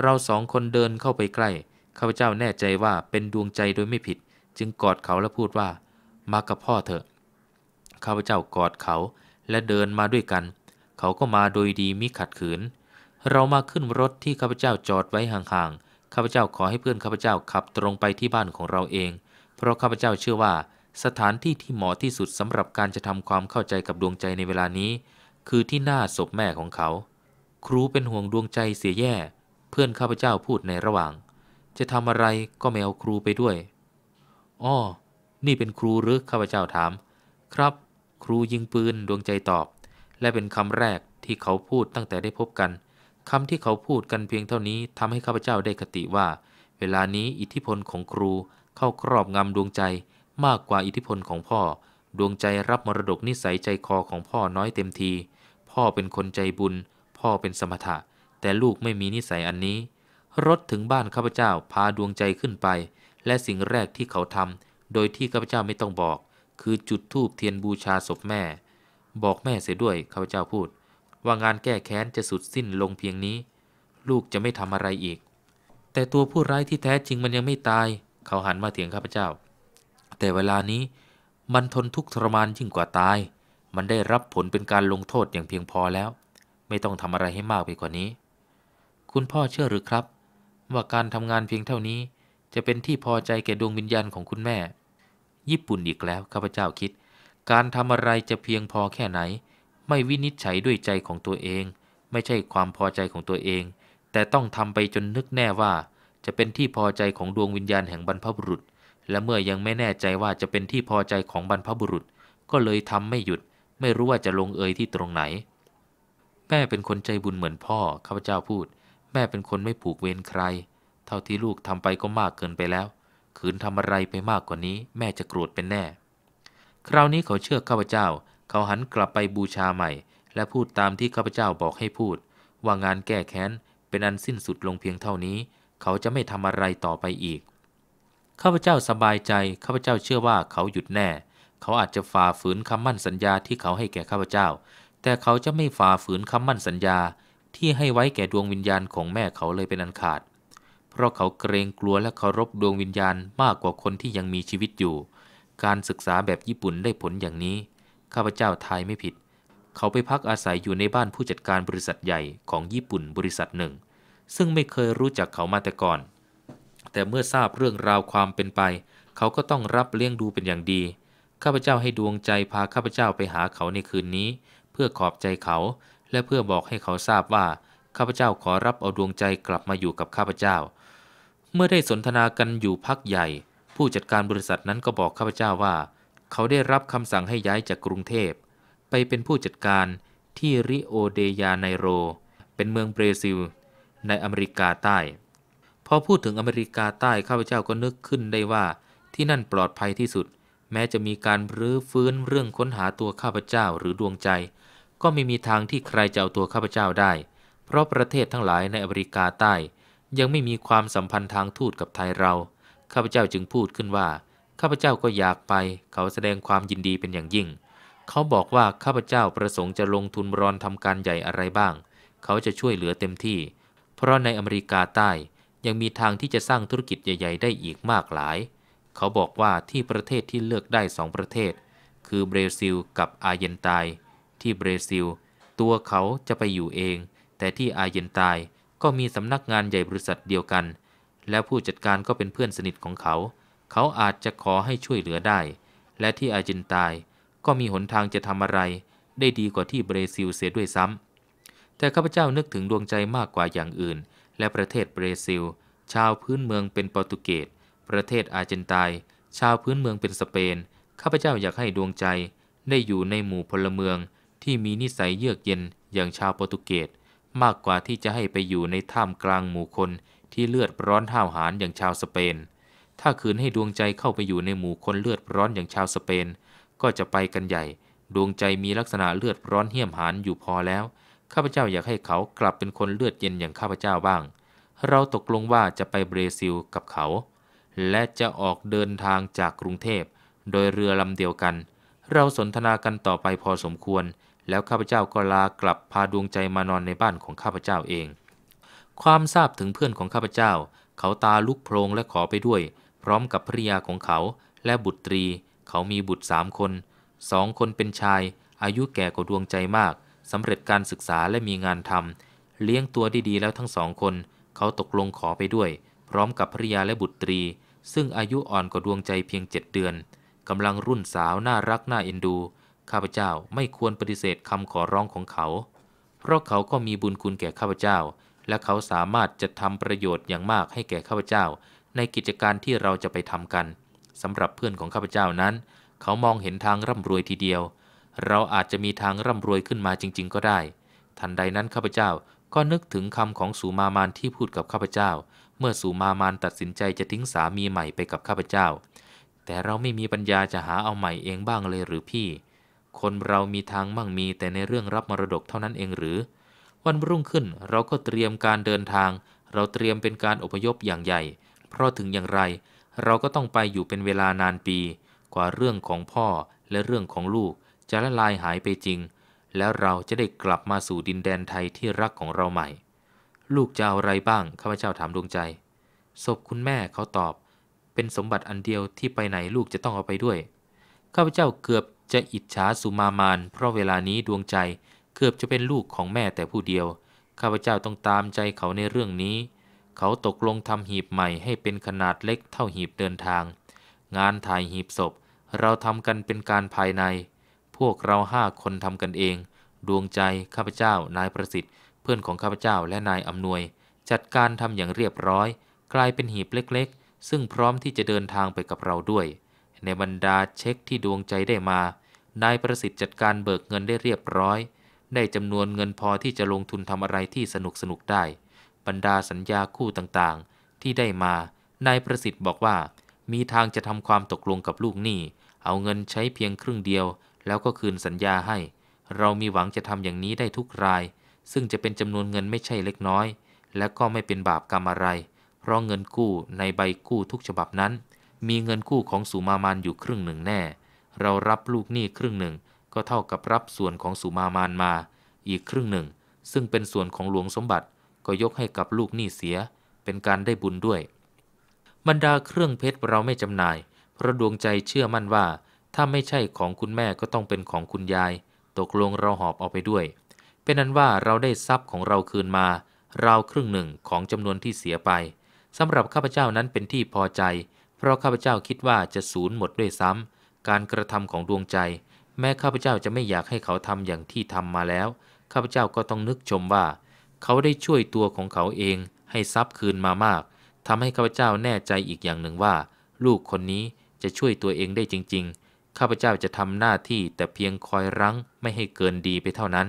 เราสองคนเดินเข้าไปใกล้ ข้าพเจ้าแน่ใจว่าเป็นดวงใจโดยไม่ผิด จึงกอดเขาและพูดว่า มากับพ่อเถอะ ข้าพเจ้ากอดเขาและเดินมาด้วยกัน เขาก็มาโดยดีมิขัดขืน เรามาขึ้นรถที่ข้าพเจ้าจอดไว้ห่างๆ ข้าพเจ้าขอให้เพื่อนข้าพเจ้าขับตรงไปที่บ้านของเราเอง เพราะข้าพเจ้าเชื่อว่าสถานที่ที่เหมาะที่สุดสำหรับการจะทำความเข้าใจกับดวงใจในเวลานี้คือที่หน้าศพแม่ของเขา ครูเป็นห่วงดวงใจเสียแย่เพื่อนข้าพเจ้าพูดในระหว่าง จะทำอะไรก็ไม่เอาครูไปด้วย อ้อ นี่เป็นครูหรือข้าพเจ้าถาม ครับ ครูยิงปืนดวงใจตอบ และเป็นคำแรกที่เขาพูดตั้งแต่ได้พบกันคำที่เขาพูดกันเพียงเท่านี้ทำให้ข้าพเจ้าได้คติว่า เวลานี้อิทธิพลของครูเข้าครอบงำดวงใจมากกว่าอิทธิพลของพ่อ ดวงใจรับมรดกนิสัยใจคอของพ่อน้อยเต็มที พ่อเป็นคนใจบุญพ่อเป็นสมถะ แต่ลูกไม่มีนิสัยอันนี้ รถถึงบ้านข้าพเจ้าพาดวงใจขึ้นไป และสิ่งแรกที่เขาทำโดยที่ข้าพเจ้าไม่ต้องบอก คือจุดธูปเทียนบูชาศพแม่ บอกแม่เสียด้วยข้าพเจ้าพูด ว่างานแก้แค้นจะสุดสิ้นลงเพียงนี้ ลูกจะไม่ทำอะไรอีก แต่ตัวผู้ร้ายที่แท้จริงมันยังไม่ตาย เขาหันมาเถียงข้าพเจ้าแต่เวลานี้มันทนทุกข์ทรมานยิ่งกว่าตาย มันได้รับผลเป็นการลงโทษอย่างเพียงพอแล้ว ไม่ต้องทำอะไรให้มากไปกว่านี้ คุณพ่อเชื่อหรือครับ ว่าการทำงานเพียงเท่านี้ จะเป็นที่พอใจแก่ดวงวิญญาณของคุณแม่ ญี่ปุ่นอีกแล้วข้าพเจ้าคิด การทำอะไรจะเพียงพอแค่ไหน ไม่วินิจฉัยด้วยใจของตัวเอง ไม่ใช่ความพอใจของตัวเอง แต่ต้องทำไปจนนึกแน่ว่า จะเป็นที่พอใจของดวงวิญญาณแห่งบรรพบุรุษและเมื่อยังไม่แน่ใจว่าจะเป็นที่พอใจของบรรพบุรุษ ก็เลยทำไม่หยุด ไม่รู้ว่าจะลงเอยที่ตรงไหน แม่เป็นคนใจบุญเหมือนพ่อ ข้าพเจ้าพูด แม่เป็นคนไม่ผูกเวรใคร เท่าที่ลูกทำไปก็มากเกินไปแล้วขืนทำอะไรไปมากกว่านี้ แม่จะโกรธเป็นแน่ คราวนี้เขาเชื่อข้าพเจ้า เขาหันกลับไปบูชาใหม่ และพูดตามที่ข้าพเจ้าบอกให้พูด ว่างานแก้แค้น เป็นอันสิ้นสุดลงเพียงเท่านี้ เขาจะไม่ทำอะไรต่อไปอีกข้าพเจ้าสบายใจ ข้าพเจ้าเชื่อว่าเขาหยุดแน่ เขาอาจจะฝ่าฝืนคำมั่นสัญญาที่เขาให้แก่ข้าพเจ้า แต่เขาจะไม่ฝ่าฝืนคำมั่นสัญญาที่ให้ไว้แก่ดวงวิญญาณของแม่เขาเลยเป็นอันขาด เพราะเขาเกรงกลัวและเคารพดวงวิญญาณมากกว่าคนที่ยังมีชีวิตอยู่ การศึกษาแบบญี่ปุ่นได้ผลอย่างนี้ ข้าพเจ้าทายไม่ผิด เขาไปพักอาศัยอยู่ในบ้านผู้จัดการบริษัทใหญ่ ของญี่ปุ่นบริษัทหนึ่ง ซึ่งไม่เคยรู้จักเขามาแต่ก่อนแต่เมื่อทราบเรื่องราวความเป็นไป เขาก็ต้องรับเลี้ยงดูเป็นอย่างดี ข้าพเจ้าให้ดวงใจพาข้าพเจ้าไปหาเขาในคืนนี้ เพื่อขอบใจเขา และเพื่อบอกให้เขาทราบว่าข้าพเจ้าขอรับเอาดวงใจกลับมาอยู่กับข้าพเจ้า เมื่อได้สนทนากันอยู่พักใหญ่ ผู้จัดการบริษัทนั้นก็บอกข้าพเจ้าว่า เขาได้รับคำสั่งให้ย้ายจากกรุงเทพไปเป็นผู้จัดการที่ริโอเดยาไนโร เป็นเมืองเบรซิล ในอเมริกาใต้พอพูดถึงอเมริกาใต้ข้าพเจ้าก็นึกขึ้นได้ว่าที่นั่นปลอดภัยที่สุด แม้จะมีการรื้อฟื้นเรื่องค้นหาตัวข้าพเจ้าหรือดวงใจ ก็ไม่มีทางที่ใครจะเอาตัวข้าพเจ้าได้ เพราะประเทศทั้งหลายในอเมริกาใต้ ยังไม่มีความสัมพันธ์ทางทูตกับไทยเรา ข้าพเจ้าจึงพูดขึ้นว่าข้าพเจ้าก็อยากไป เขาแสดงความยินดีเป็นอย่างยิ่ง เขาบอกว่าข้าพเจ้าประสงค์จะลงทุนรอนทำการใหญ่อะไรบ้าง เขาจะช่วยเหลือเต็มที่ เพราะในอเมริกาใต้ยังมีทางที่จะสร้างธุรกิจใหญ่ๆ ได้อีกมากหลาย เขาบอกว่าที่ประเทศที่เลือกได้สองประเทศ คือเบรซิลกับอาร์เจนไตน์ที่เบรซิล ตัวเขาจะไปอยู่เอง แต่ที่อาร์เจนไตน์ก็มีสำนักงานใหญ่บริษัทเดียวกัน และผู้จัดการก็เป็นเพื่อนสนิทของเขา เขาอาจจะขอให้ช่วยเหลือได้ และที่อาร์เจนไตน์ก็มีหนทางจะทำอะไร ได้ดีกว่าที่เบรซิลเสียด้วยซ้ำแต่ข้าพเจ้านึกถึงดวงใจมากกว่าอย่างอื่นและประเทศเบราซิล ชาวพื้นเมืองเป็นโปรตุเกส ประเทศอาร์เจนตนยชาวพื้นเมืองเป็นสเปน ข้าพเจ้าอยากให้ดวงใจ ได้อยู่ในหมู่พลเมืองที่มีนิสัยเยือกเย็นอย่างชาวโปรตุเกสมากกว่าที่จะให้ไปอยู่ในท่ามกลางหมู่คน ที่เลือดร้อนห้าวหาญอย่างชาวสเปน ถ้าคืนให้ดวงใจเข้าไปอยู่ในหมู่คนเลือดร้อนอย่างชาวสเปน ก็จะไปกันใหญ่ ดวงใจมีลักษณะเลือดร้อนเหี้ยมหานอยู่พอแล้วข้าพเจ้าอยากให้เขากลับเป็นคนเลือดเย็นอย่างข้าพเจ้าบ้าง เราตกลงว่าจะไปเบรซิลกับเขา และจะออกเดินทางจากกรุงเทพ โดยเรือลำเดียวกัน เราสนทนากันต่อไปพอสมควร แล้วข้าพเจ้าก็ลากลับพาดวงใจมานอนในบ้านของข้าพเจ้าเอง ความทราบถึงเพื่อนของข้าพเจ้า เขาตาลุกโพลงและขอไปด้วย พร้อมกับภริยาของเขาและบุตรี เขามีบุตรสามคนสองคนเป็นชาย อายุแก่กว่าดวงใจมากสำเร็จการศึกษาและมีงานทำเลี้ยงตัวดี ๆ แล้วทั้งสองคน เขาตกลงขอไปด้วย พร้อมกับภริยาและบุตรี ซึ่งอายุอ่อนกว่าดวงใจเพียงเจ็ดเดือนกำลังรุ่นสาวน่ารักน่าเอ็นดู ข้าพเจ้าไม่ควรปฏิเสธคำขอร้องของเขา เพราะเขาก็มีบุญคุณแก่ข้าพเจ้า และเขาสามารถจะทำประโยชน์อย่างมากให้แก่ข้าพเจ้า ในกิจการที่เราจะไปทำกันสำหรับเพื่อนของข้าพเจ้านั้น เขามองเห็นทางร่ำรวยทีเดียวเราอาจจะมีทางร่ำรวยขึ้นมาจริงๆก็ได้ ทันใดนั้นข้าพเจ้าก็นึกถึงคำของสูมามานที่พูดกับข้าพเจ้า เมื่อสูมามานตัดสินใจจะทิ้งสามีใหม่ไปกับข้าพเจ้า แต่เราไม่มีปัญญาจะหาเอาใหม่เองบ้างเลยหรือพี่ คนเรามีทางมั่งมีแต่ในเรื่องรับมรดกเท่านั้นเองหรือ วันรุ่งขึ้นเราก็เตรียมการเดินทาง เราเตรียมเป็นการอพยพอย่างใหญ่ เพราะถึงอย่างไร เราก็ต้องไปอยู่เป็นเวลานานปี กว่าเรื่องของพ่อและเรื่องของลูกจะละลายหายไปจริง แล้วเราจะได้กลับมาสู่ดินแดนไทยที่รักของเราใหม่ ลูกจะเอาอะไรบ้างข้าพเจ้าถามดวงใจ ศพคุณแม่เขาตอบ เป็นสมบัติอันเดียวที่ไปไหนลูกจะต้องเอาไปด้วยข้าพเจ้าเกือบจะอิจฉาสุมามาน เพราะเวลานี้ดวงใจ เกือบจะเป็นลูกของแม่แต่ผู้เดียวข้าพเจ้าต้องตามใจเขาในเรื่องนี้ เขาตกลงทำหีบใหม่ให้เป็นขนาดเล็ก เท่าหีบเดินทาง งานถ่ายหีบศพ เราทำกันเป็นการภายในพวกเราห้าคนทำกันเอง ดวงใจข้าพเจ้านายประสิทธิ์เพื่อนของข้าพเจ้าและนายอำนวย จัดการทำอย่างเรียบร้อย กลายเป็นหีบเล็กๆ ซึ่งพร้อมที่จะเดินทางไปกับเราด้วย ในบรรดาเช็คที่ดวงใจได้มา นายประสิทธิ์จัดการเบิกเงินได้เรียบร้อย ได้จำนวนเงินพอที่จะลงทุนทำอะไรที่สนุกสนุกได้ บรรดาสัญญาคู่ต่างๆ ที่ได้มา นายประสิทธิ์บอกว่า มีทางจะทำความตกลงกับลูกหนี้เอาเงินใช้เพียงครึ่งเดียวแล้วก็คืนสัญญาให้ เรามีหวังจะทำอย่างนี้ได้ทุกราย ซึ่งจะเป็นจำนวนเงินไม่ใช่เล็กน้อย และก็ไม่เป็นบาปกรรมอะไร เพราะเงินกู้ ในใบกู้ทุกฉบับนั้น มีเงินกู้ของสุมามานอยู่ครึ่งหนึ่งแน่ เรารับลูกหนี้ครึ่งหนึ่งก็เท่ากับรับส่วนของสุมามานมา อีกครึ่งหนึ่ง ซึ่งเป็นส่วนของหลวงสมบัติ ก็ยกให้กับลูกหนี้เสีย เป็นการได้บุญด้วย บรรดาเครื่องเพชรเราไม่จำหน่าย เพราะดวงใจเชื่อมั่นว่าถ้าไม่ใช่ของคุณแม่ก็ต้องเป็นของคุณยาย ตกลงเราหอบเอาไปด้วย เป็นนั้นว่าเราได้ทรัพย์ของเราคืนมาราวครึ่งหนึ่งของจำนวนที่เสียไปสำหรับข้าพเจ้านั้นเป็นที่พอใจ เพราะข้าพเจ้าคิดว่าจะสูญหมดด้วยซ้ำการกระทำของดวงใจ แม้ข้าพเจ้าจะไม่อยากให้เขาทำอย่างที่ทำมาแล้ว ข้าพเจ้าก็ต้องนึกชมว่า เขาได้ช่วยตัวของเขาเอง ให้ทรัพย์คืนมามากทำให้ข้าพเจ้าแน่ใจอีกอย่างหนึ่งว่า ลูกคนนี้จะช่วยตัวเองได้จริงๆข้าพเจ้าจะทำหน้าที่แต่เพียงคอยรั้งไม่ให้เกินดีไปเท่านั้น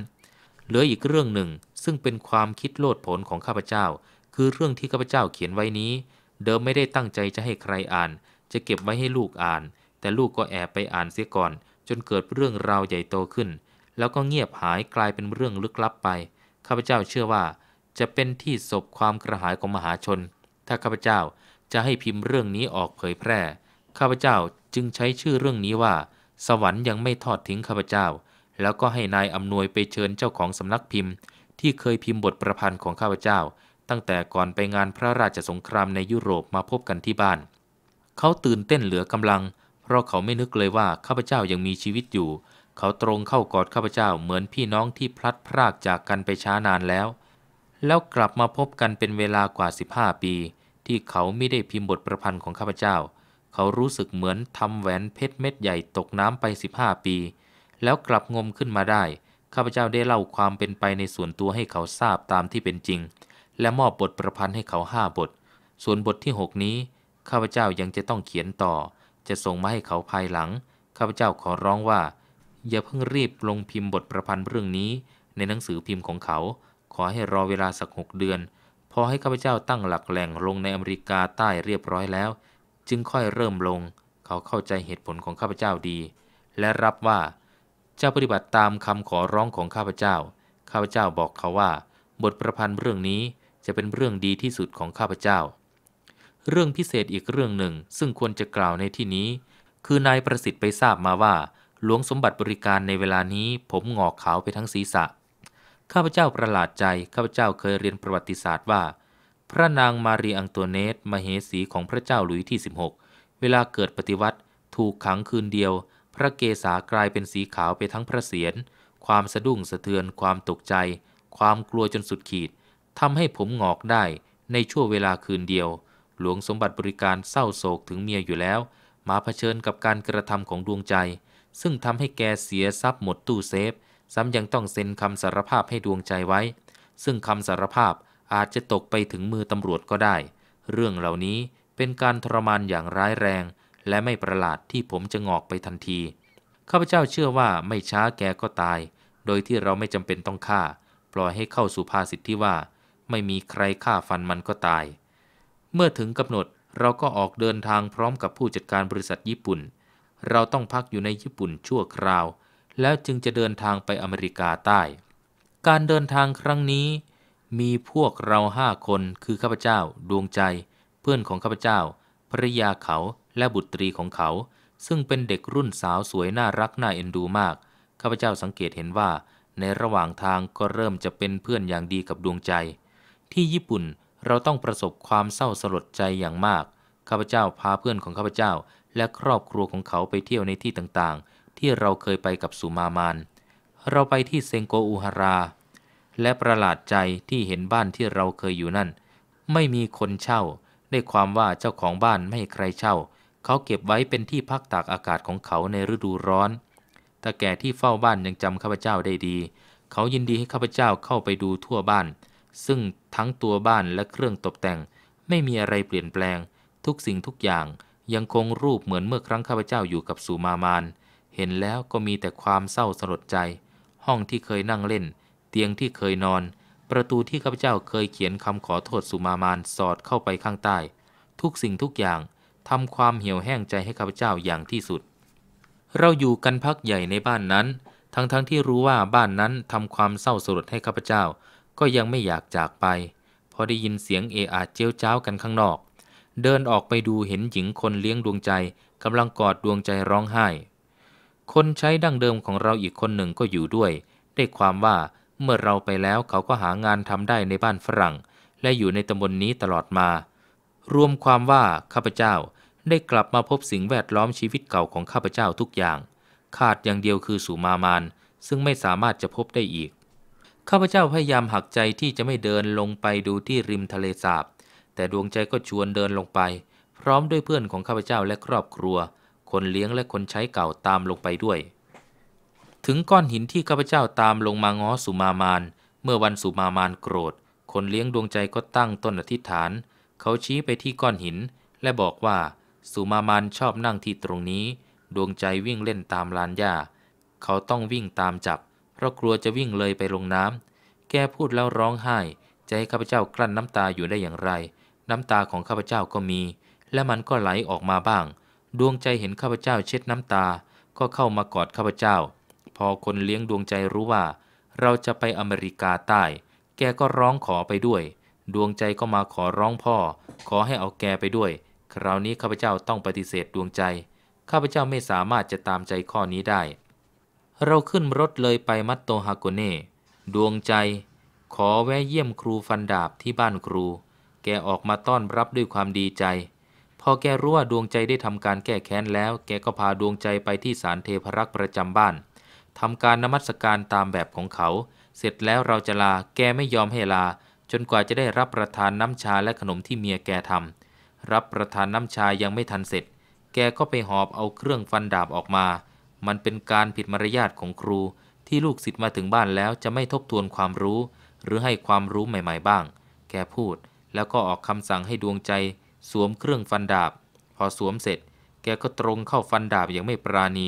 เหลืออีกเรื่องหนึ่งซึ่งเป็นความคิดโลดผลของข้าพเจ้า คือเรื่องที่ข้าพเจ้าเขียนไว้นี้ เดิมไม่ได้ตั้งใจจะให้ใครอ่าน จะเก็บไว้ให้ลูกอ่าน แต่ลูกก็แอบไปอ่านเสียก่อน จนเกิดเรื่องราวใหญ่โตขึ้น แล้วก็เงียบหายกลายเป็นเรื่องลึกลับไปข้าพเจ้าเชื่อว่า จะเป็นที่ศพความกระหายของมหาชน ถ้าข้าพเจ้าจะให้พิมพ์เรื่องนี้ออกเผยแพร่ ข้าพเจ้าจึงใช้ชื่อเรื่องนี้ว่า สวรรค์ยังไม่ทอดทิ้งข้าพเจ้า แล้วก็ให้นายอำนวยไปเชิญเจ้าของสำนักพิมพ์ ที่เคยพิมพ์บทประพันธ์ของข้าพเจ้า ตั้งแต่ก่อนไปงานพระราชสงครามในยุโรปมาพบกันที่บ้าน เขาตื่นเต้นเหลือกำลัง เพราะเขาไม่นึกเลยว่า ข้าพเจ้ายังมีชีวิตอยู่ เขาตรงเข้ากอดข้าพเจ้าเหมือนพี่น้องที่พลัดพรากจากกันไปช้านานแล้ว แล้วกลับมาพบกันเป็นเวลากว่า 15 ปี ที่เขาไม่ได้พิมพ์บทประพันธ์ของข้าพเจ้าเขารู้สึกเหมือนทำแหวนเพชรเม็ดใหญ่ตกน้ำไป 15 ปี แล้วกลับงมขึ้นมาได้ข้าพเจ้าได้เล่าความเป็นไปในส่วนตัวให้เขาทราบตามที่เป็นจริง และมอบบทประพันธ์ให้เขาห้าบท ส่วนบทที่ 6 นี้ข้าพเจ้ายังจะต้องเขียนต่อ จะส่งมาให้เขาภายหลังข้าพเจ้าขอร้องว่า อย่าเพิ่งรีบลงพิมพ์บทประพันธ์เรื่องนี้ ในหนังสือพิมพ์ของเขา ขอให้รอเวลาสักหกเดือน พอให้ข้าพเจ้าตั้งหลักแหล่งลงในอเมริกาใต้เรียบร้อยแล้วจึงค่อยเริ่มลงเขาเข้าใจเหตุผลของข้าพเจ้าดี และรับว่าจะปฏิบัติตามคำขอร้องของข้าพเจ้า ข้าพเจ้าบอกเขาว่าบทประพันธ์เรื่องนี้จะเป็นเรื่องดีที่สุดของข้าพเจ้า เรื่องพิเศษอีกเรื่องหนึ่ง ซึ่งควรจะกล่าวในที่นี้ คือนายประสิทธิ์ไปทราบมาว่าหลวงสมบัติบริการในเวลานี้ผมงอกขาวไปทั้งศีรษะ ข้าพเจ้าประหลาดใจข้าพเจ้าเคยเรียนประวัติศาสตร์ว่าพระนางมารีอังตัวเนตมเหสีของพระเจ้าหลุยที่ 16 เวลาเกิดปฏิวัติ ถูกขังคืนเดียว พระเกศากลายเป็นสีขาวไปทั้งพระเศียรความสะดุ้งสะเทือนความตกใจ ความกลัวจนสุดขีดทำให้ผมงอกได้ในชั่วเวลาคืนเดียว หลวงสมบัติบริการเศร้าโศกถึงเมียอยู่แล้ว มาเผชิญกับการกระทำของดวงใจ ซึ่งทำให้แกเสียทรัพย์หมดตู้เซฟ ซ้ำยังต้องเซ็นคำสารภาพให้ดวงใจไว้ ซึ่งคำสารภาพอาจจะตกไปถึงมือตำรวจก็ได้ เรื่องเหล่านี้เป็นการทรมานอย่างร้ายแรง และไม่ประหลาดที่ผมจะงอกไปทันทีข้าพเจ้าเชื่อว่าไม่ช้าแกก็ตาย โดยที่เราไม่จำเป็นต้องฆ่า ปล่อยให้เข้าสู่ภาสิที่ว่า ไม่มีใครฆ่าฟันมันก็ตาย เมื่อถึงกำหนดเราก็ออกเดินทางพร้อมกับผู้จัดการบริษัทญี่ปุ่น เราต้องพักอยู่ในญี่ปุ่นชั่วคราว แล้วจึงจะเดินทางไปอเมริกาใต้ การเดินทางครั้งนี้มีพวกเราห้าคนคือข้าพเจ้าดวงใจ เพื่อนของข้าพเจ้า ภริยาเขาและบุตรีของเขา ซึ่งเป็นเด็กรุ่นสาวสวยน่ารักน่าเอ็นดูมากข้าพเจ้าสังเกตเห็นว่า ในระหว่างทางก็เริ่มจะเป็นเพื่อนอย่างดีกับดวงใจ ที่ญี่ปุ่นเราต้องประสบความเศร้าสลดใจอย่างมากข้าพเจ้าพาเพื่อนของข้าพเจ้า และครอบครัวของเขาไปเที่ยวในที่ต่างๆ ที่เราเคยไปกับสุมามานเราไปที่เซงโกอุฮาราและประหลาดใจที่เห็นบ้านที่เราเคยอยู่นั่น ไม่มีคนเช่าได้ความว่าเจ้าของบ้านไม่ให้ใครเช่า เขาเก็บไว้เป็นที่พักตากอากาศของเขาในฤดูร้อนต่แก่ที่เฝ้าบ้านยังจำข้าพเจ้าได้ดี เขายินดีให้ข้าพเจ้าเข้าไปดูทั่วบ้าน ซึ่งทั้งตัวบ้านและเครื่องตกแต่ง ไม่มีอะไรเปลี่ยนแปลง ทุกสิ่งทุกอย่างยังคงรูปเหมือนเมื่อครั้งข้าพเจ้าอยู่กับสุมามาน เห็นแล้วก็มีแต่ความเศร้าสลดใจ ห้องที่เคยนั่งเล่นเตียงที่เคยนอน ประตูที่ข้าพเจ้าเคยเขียนคำขอโทษสุมามานสอดเข้าไปข้างใต้ ทุกสิ่งทุกอย่างทำความเหี่ยวแห้งใจให้ข้าพเจ้าอย่างที่สุด เราอยู่กันพักใหญ่ในบ้านนั้น ทั้งๆทที่รู้ว่าบ้านนั้นทำความเศร้าสลดให้ข้าพเจ้า ก็ยังไม่อยากจากไป พอได้ยินเสียงเออาเจียวจ้ากันข้างนอก เดินออกไปดูเห็นหญิงคนเลี้ยงดวงใจกำลังกอดดวงใจร้องไห้ คนใช้ดั้งเดิมของเราอีกคนหนึ่งก็อยู่ด้วย ได้ความว่าเมื่อเราไปแล้วเขาก็หางานทำได้ในบ้านฝรั่ง และอยู่ในตำบลนนี้ตลอดมา รวมความว่าข้าพเจ้าได้กลับมาพบสิ่งแวดล้อมชีวิตเก่าของข้าพเจ้าทุกอย่าง ขาดอย่างเดียวคือสุมามาน ซึ่งไม่สามารถจะพบได้อีก ข้าพเจ้าพยายามหักใจที่จะไม่เดินลงไปดูที่ริมทะเลสาบแต่ดวงใจก็ชวนเดินลงไป พร้อมด้วยเพื่อนของข้าพเจ้าและครอบครัว คนเลี้ยงและคนใช้เก่าตามลงไปด้วยถึงก้อนหินที่ข้าพเจ้าตามลงมาง้อสุมามานเมื่อวันสุมามานโกรธ คนเลี้ยงดวงใจก็ตั้งต้นอธิษฐาน เขาชี้ไปที่ก้อนหิน และบอกว่าสุมามานชอบนั่งที่ตรงนี้ ดวงใจวิ่งเล่นตามลานหญ้า เขาต้องวิ่งตามจับเพราะกลัวจะวิ่งเลยไปลงน้ำแกพูดแล้วร้องไห้จะให้ข้าพเจ้ากลั้นน้ำตาอยู่ได้อย่างไร น้ำตาของข้าพเจ้าก็มี และมันก็ไหลออกมาบ้าง ดวงใจเห็นข้าพเจ้าเช็ดน้ำตา ก็เข้ามากอดข้าพเจ้าพอคนเลี้ยงดวงใจรู้ว่า เราจะไปอเมริกาใต้ แกก็ร้องขอไปด้วย ดวงใจก็มาขอร้องพ่อ ขอให้เอาแกไปด้วย คราวนี้ข้าพเจ้าต้องปฏิเสธดวงใจ ข้าพเจ้าไม่สามารถจะตามใจข้อนี้ได้ เราขึ้นรถเลยไปมัตโตฮากกเน่ ดวงใจ ขอแวะเยี่ยมครูฟันดาบที่บ้านครู แกออกมาต้อนรับด้วยความดีใจ พอแกรู้ว่าดวงใจได้ทำการแก้แค้นแล้ว แกก็พาดวงใจไปที่ศาลเทพรักษ์ประจำบ้านทำการนมัสการตามแบบของเขา เสร็จแล้วเราจะลาแกไม่ยอมให้ลา จนกว่าจะได้รับประทานน้ำชาและขนมที่เมียแกทำรับประทานน้ำชายังไม่ทันเสร็จ แกก็ไปหอบเอาเครื่องฟันดาบออกมา มันเป็นการผิดมารยาทของครู ที่ลูกศิษย์มาถึงบ้านแล้วจะไม่ทบทวนความรู้ หรือให้ความรู้ใหม่ ๆ บ้าง แกพูดแล้วก็ออกคำสั่งให้ดวงใจ สวมเครื่องฟันดาบ พอสวมเสร็จ แกก็ตรงเข้าฟันดาบอย่างไม่ปราณี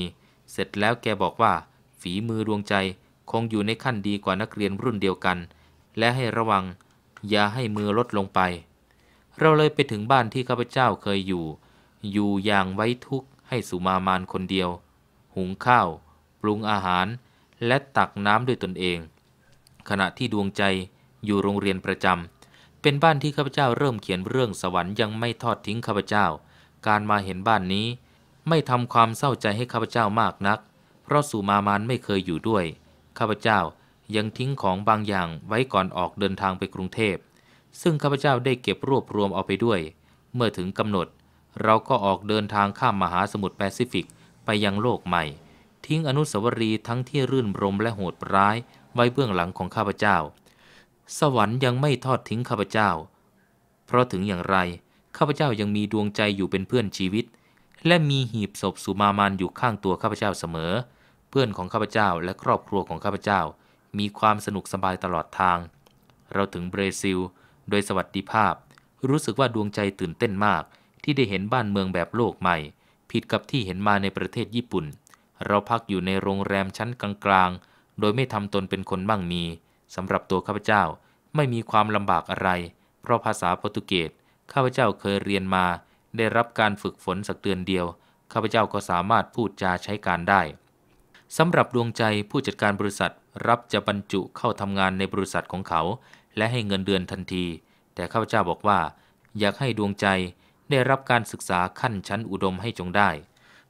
เสร็จแล้วแกบอกว่าฝีมือดวงใจคงอยู่ในขั้นดีกว่านักเรียนรุ่นเดียวกัน และให้ระวังอย่าให้มือลดลงไป เราเลยไปถึงบ้านที่ข้าพเจ้าเคยอยู่ อยู่อย่างไว้ทุกข์ให้สุมามานคนเดียว หุงข้าว ปรุงอาหาร และตักน้ำด้วยตนเอง ขณะที่ดวงใจอยู่โรงเรียนประจำเป็นบ้านที่ข้าพเจ้าเริ่มเขียนเรื่องสวรรค์ยังไม่ทอดทิ้งข้าพเจ้า การมาเห็นบ้านนี้ ไม่ทำความเศร้าใจให้ข้าพเจ้ามากนักพราะสุมามานไม่เคยอยู่ด้วย ข้าพเจ้ายังทิ้งของบางอย่างไว้ก่อนออกเดินทางไปกรุงเทพ ซึ่งข้าพเจ้าได้เก็บรวบรวมเอาไปด้วย เมื่อถึงกำหนดเราก็ออกเดินทางข้ามมหาสมุทรแปซิฟิกไปยังโลกใหม่ ทิ้งอนุสาวรีย์ทั้งที่รื่นรมและโหดร้ายไว้เบื้องหลังของข้าพเจ้า สวรรค์ยังไม่ทอดทิ้งข้าพเจ้า เพราะถึงอย่างไรข้าพเจ้ายังมีดวงใจอยู่เป็นเพื่อนชีวิต และมีหีบศพสุมามานอยู่ข้างตัวข้าพเจ้าเสมอเพื่อนของข้าพเจ้าและครอบครัวของข้าพเจ้า มีความสนุกสบายตลอดทาง เราถึงเบรซิลโดยสวัสดิภาพ รู้สึกว่าดวงใจตื่นเต้นมาก ที่ได้เห็นบ้านเมืองแบบโลกใหม่ ผิดกับที่เห็นมาในประเทศญี่ปุ่น เราพักอยู่ในโรงแรมชั้นกลางๆ โดยไม่ทำตนเป็นคนบ้างมี สำหรับตัวข้าพเจ้าไม่มีความลำบากอะไร เพราะภาษาโปรตุเกสข้าพเจ้าเคยเรียนมา ได้รับการฝึกฝนสักเดือนเดียว ข้าพเจ้าก็สามารถพูดจาใช้การได้สำหรับดวงใจผู้จัดการบริษัท รับจะบรรจุเข้าทำงานในบริษัทของเขา และให้เงินเดือนทันที แต่ข้าพเจ้าบอกว่า อยากให้ดวงใจ ได้รับการศึกษาขั้นชั้นอุดมให้จงได้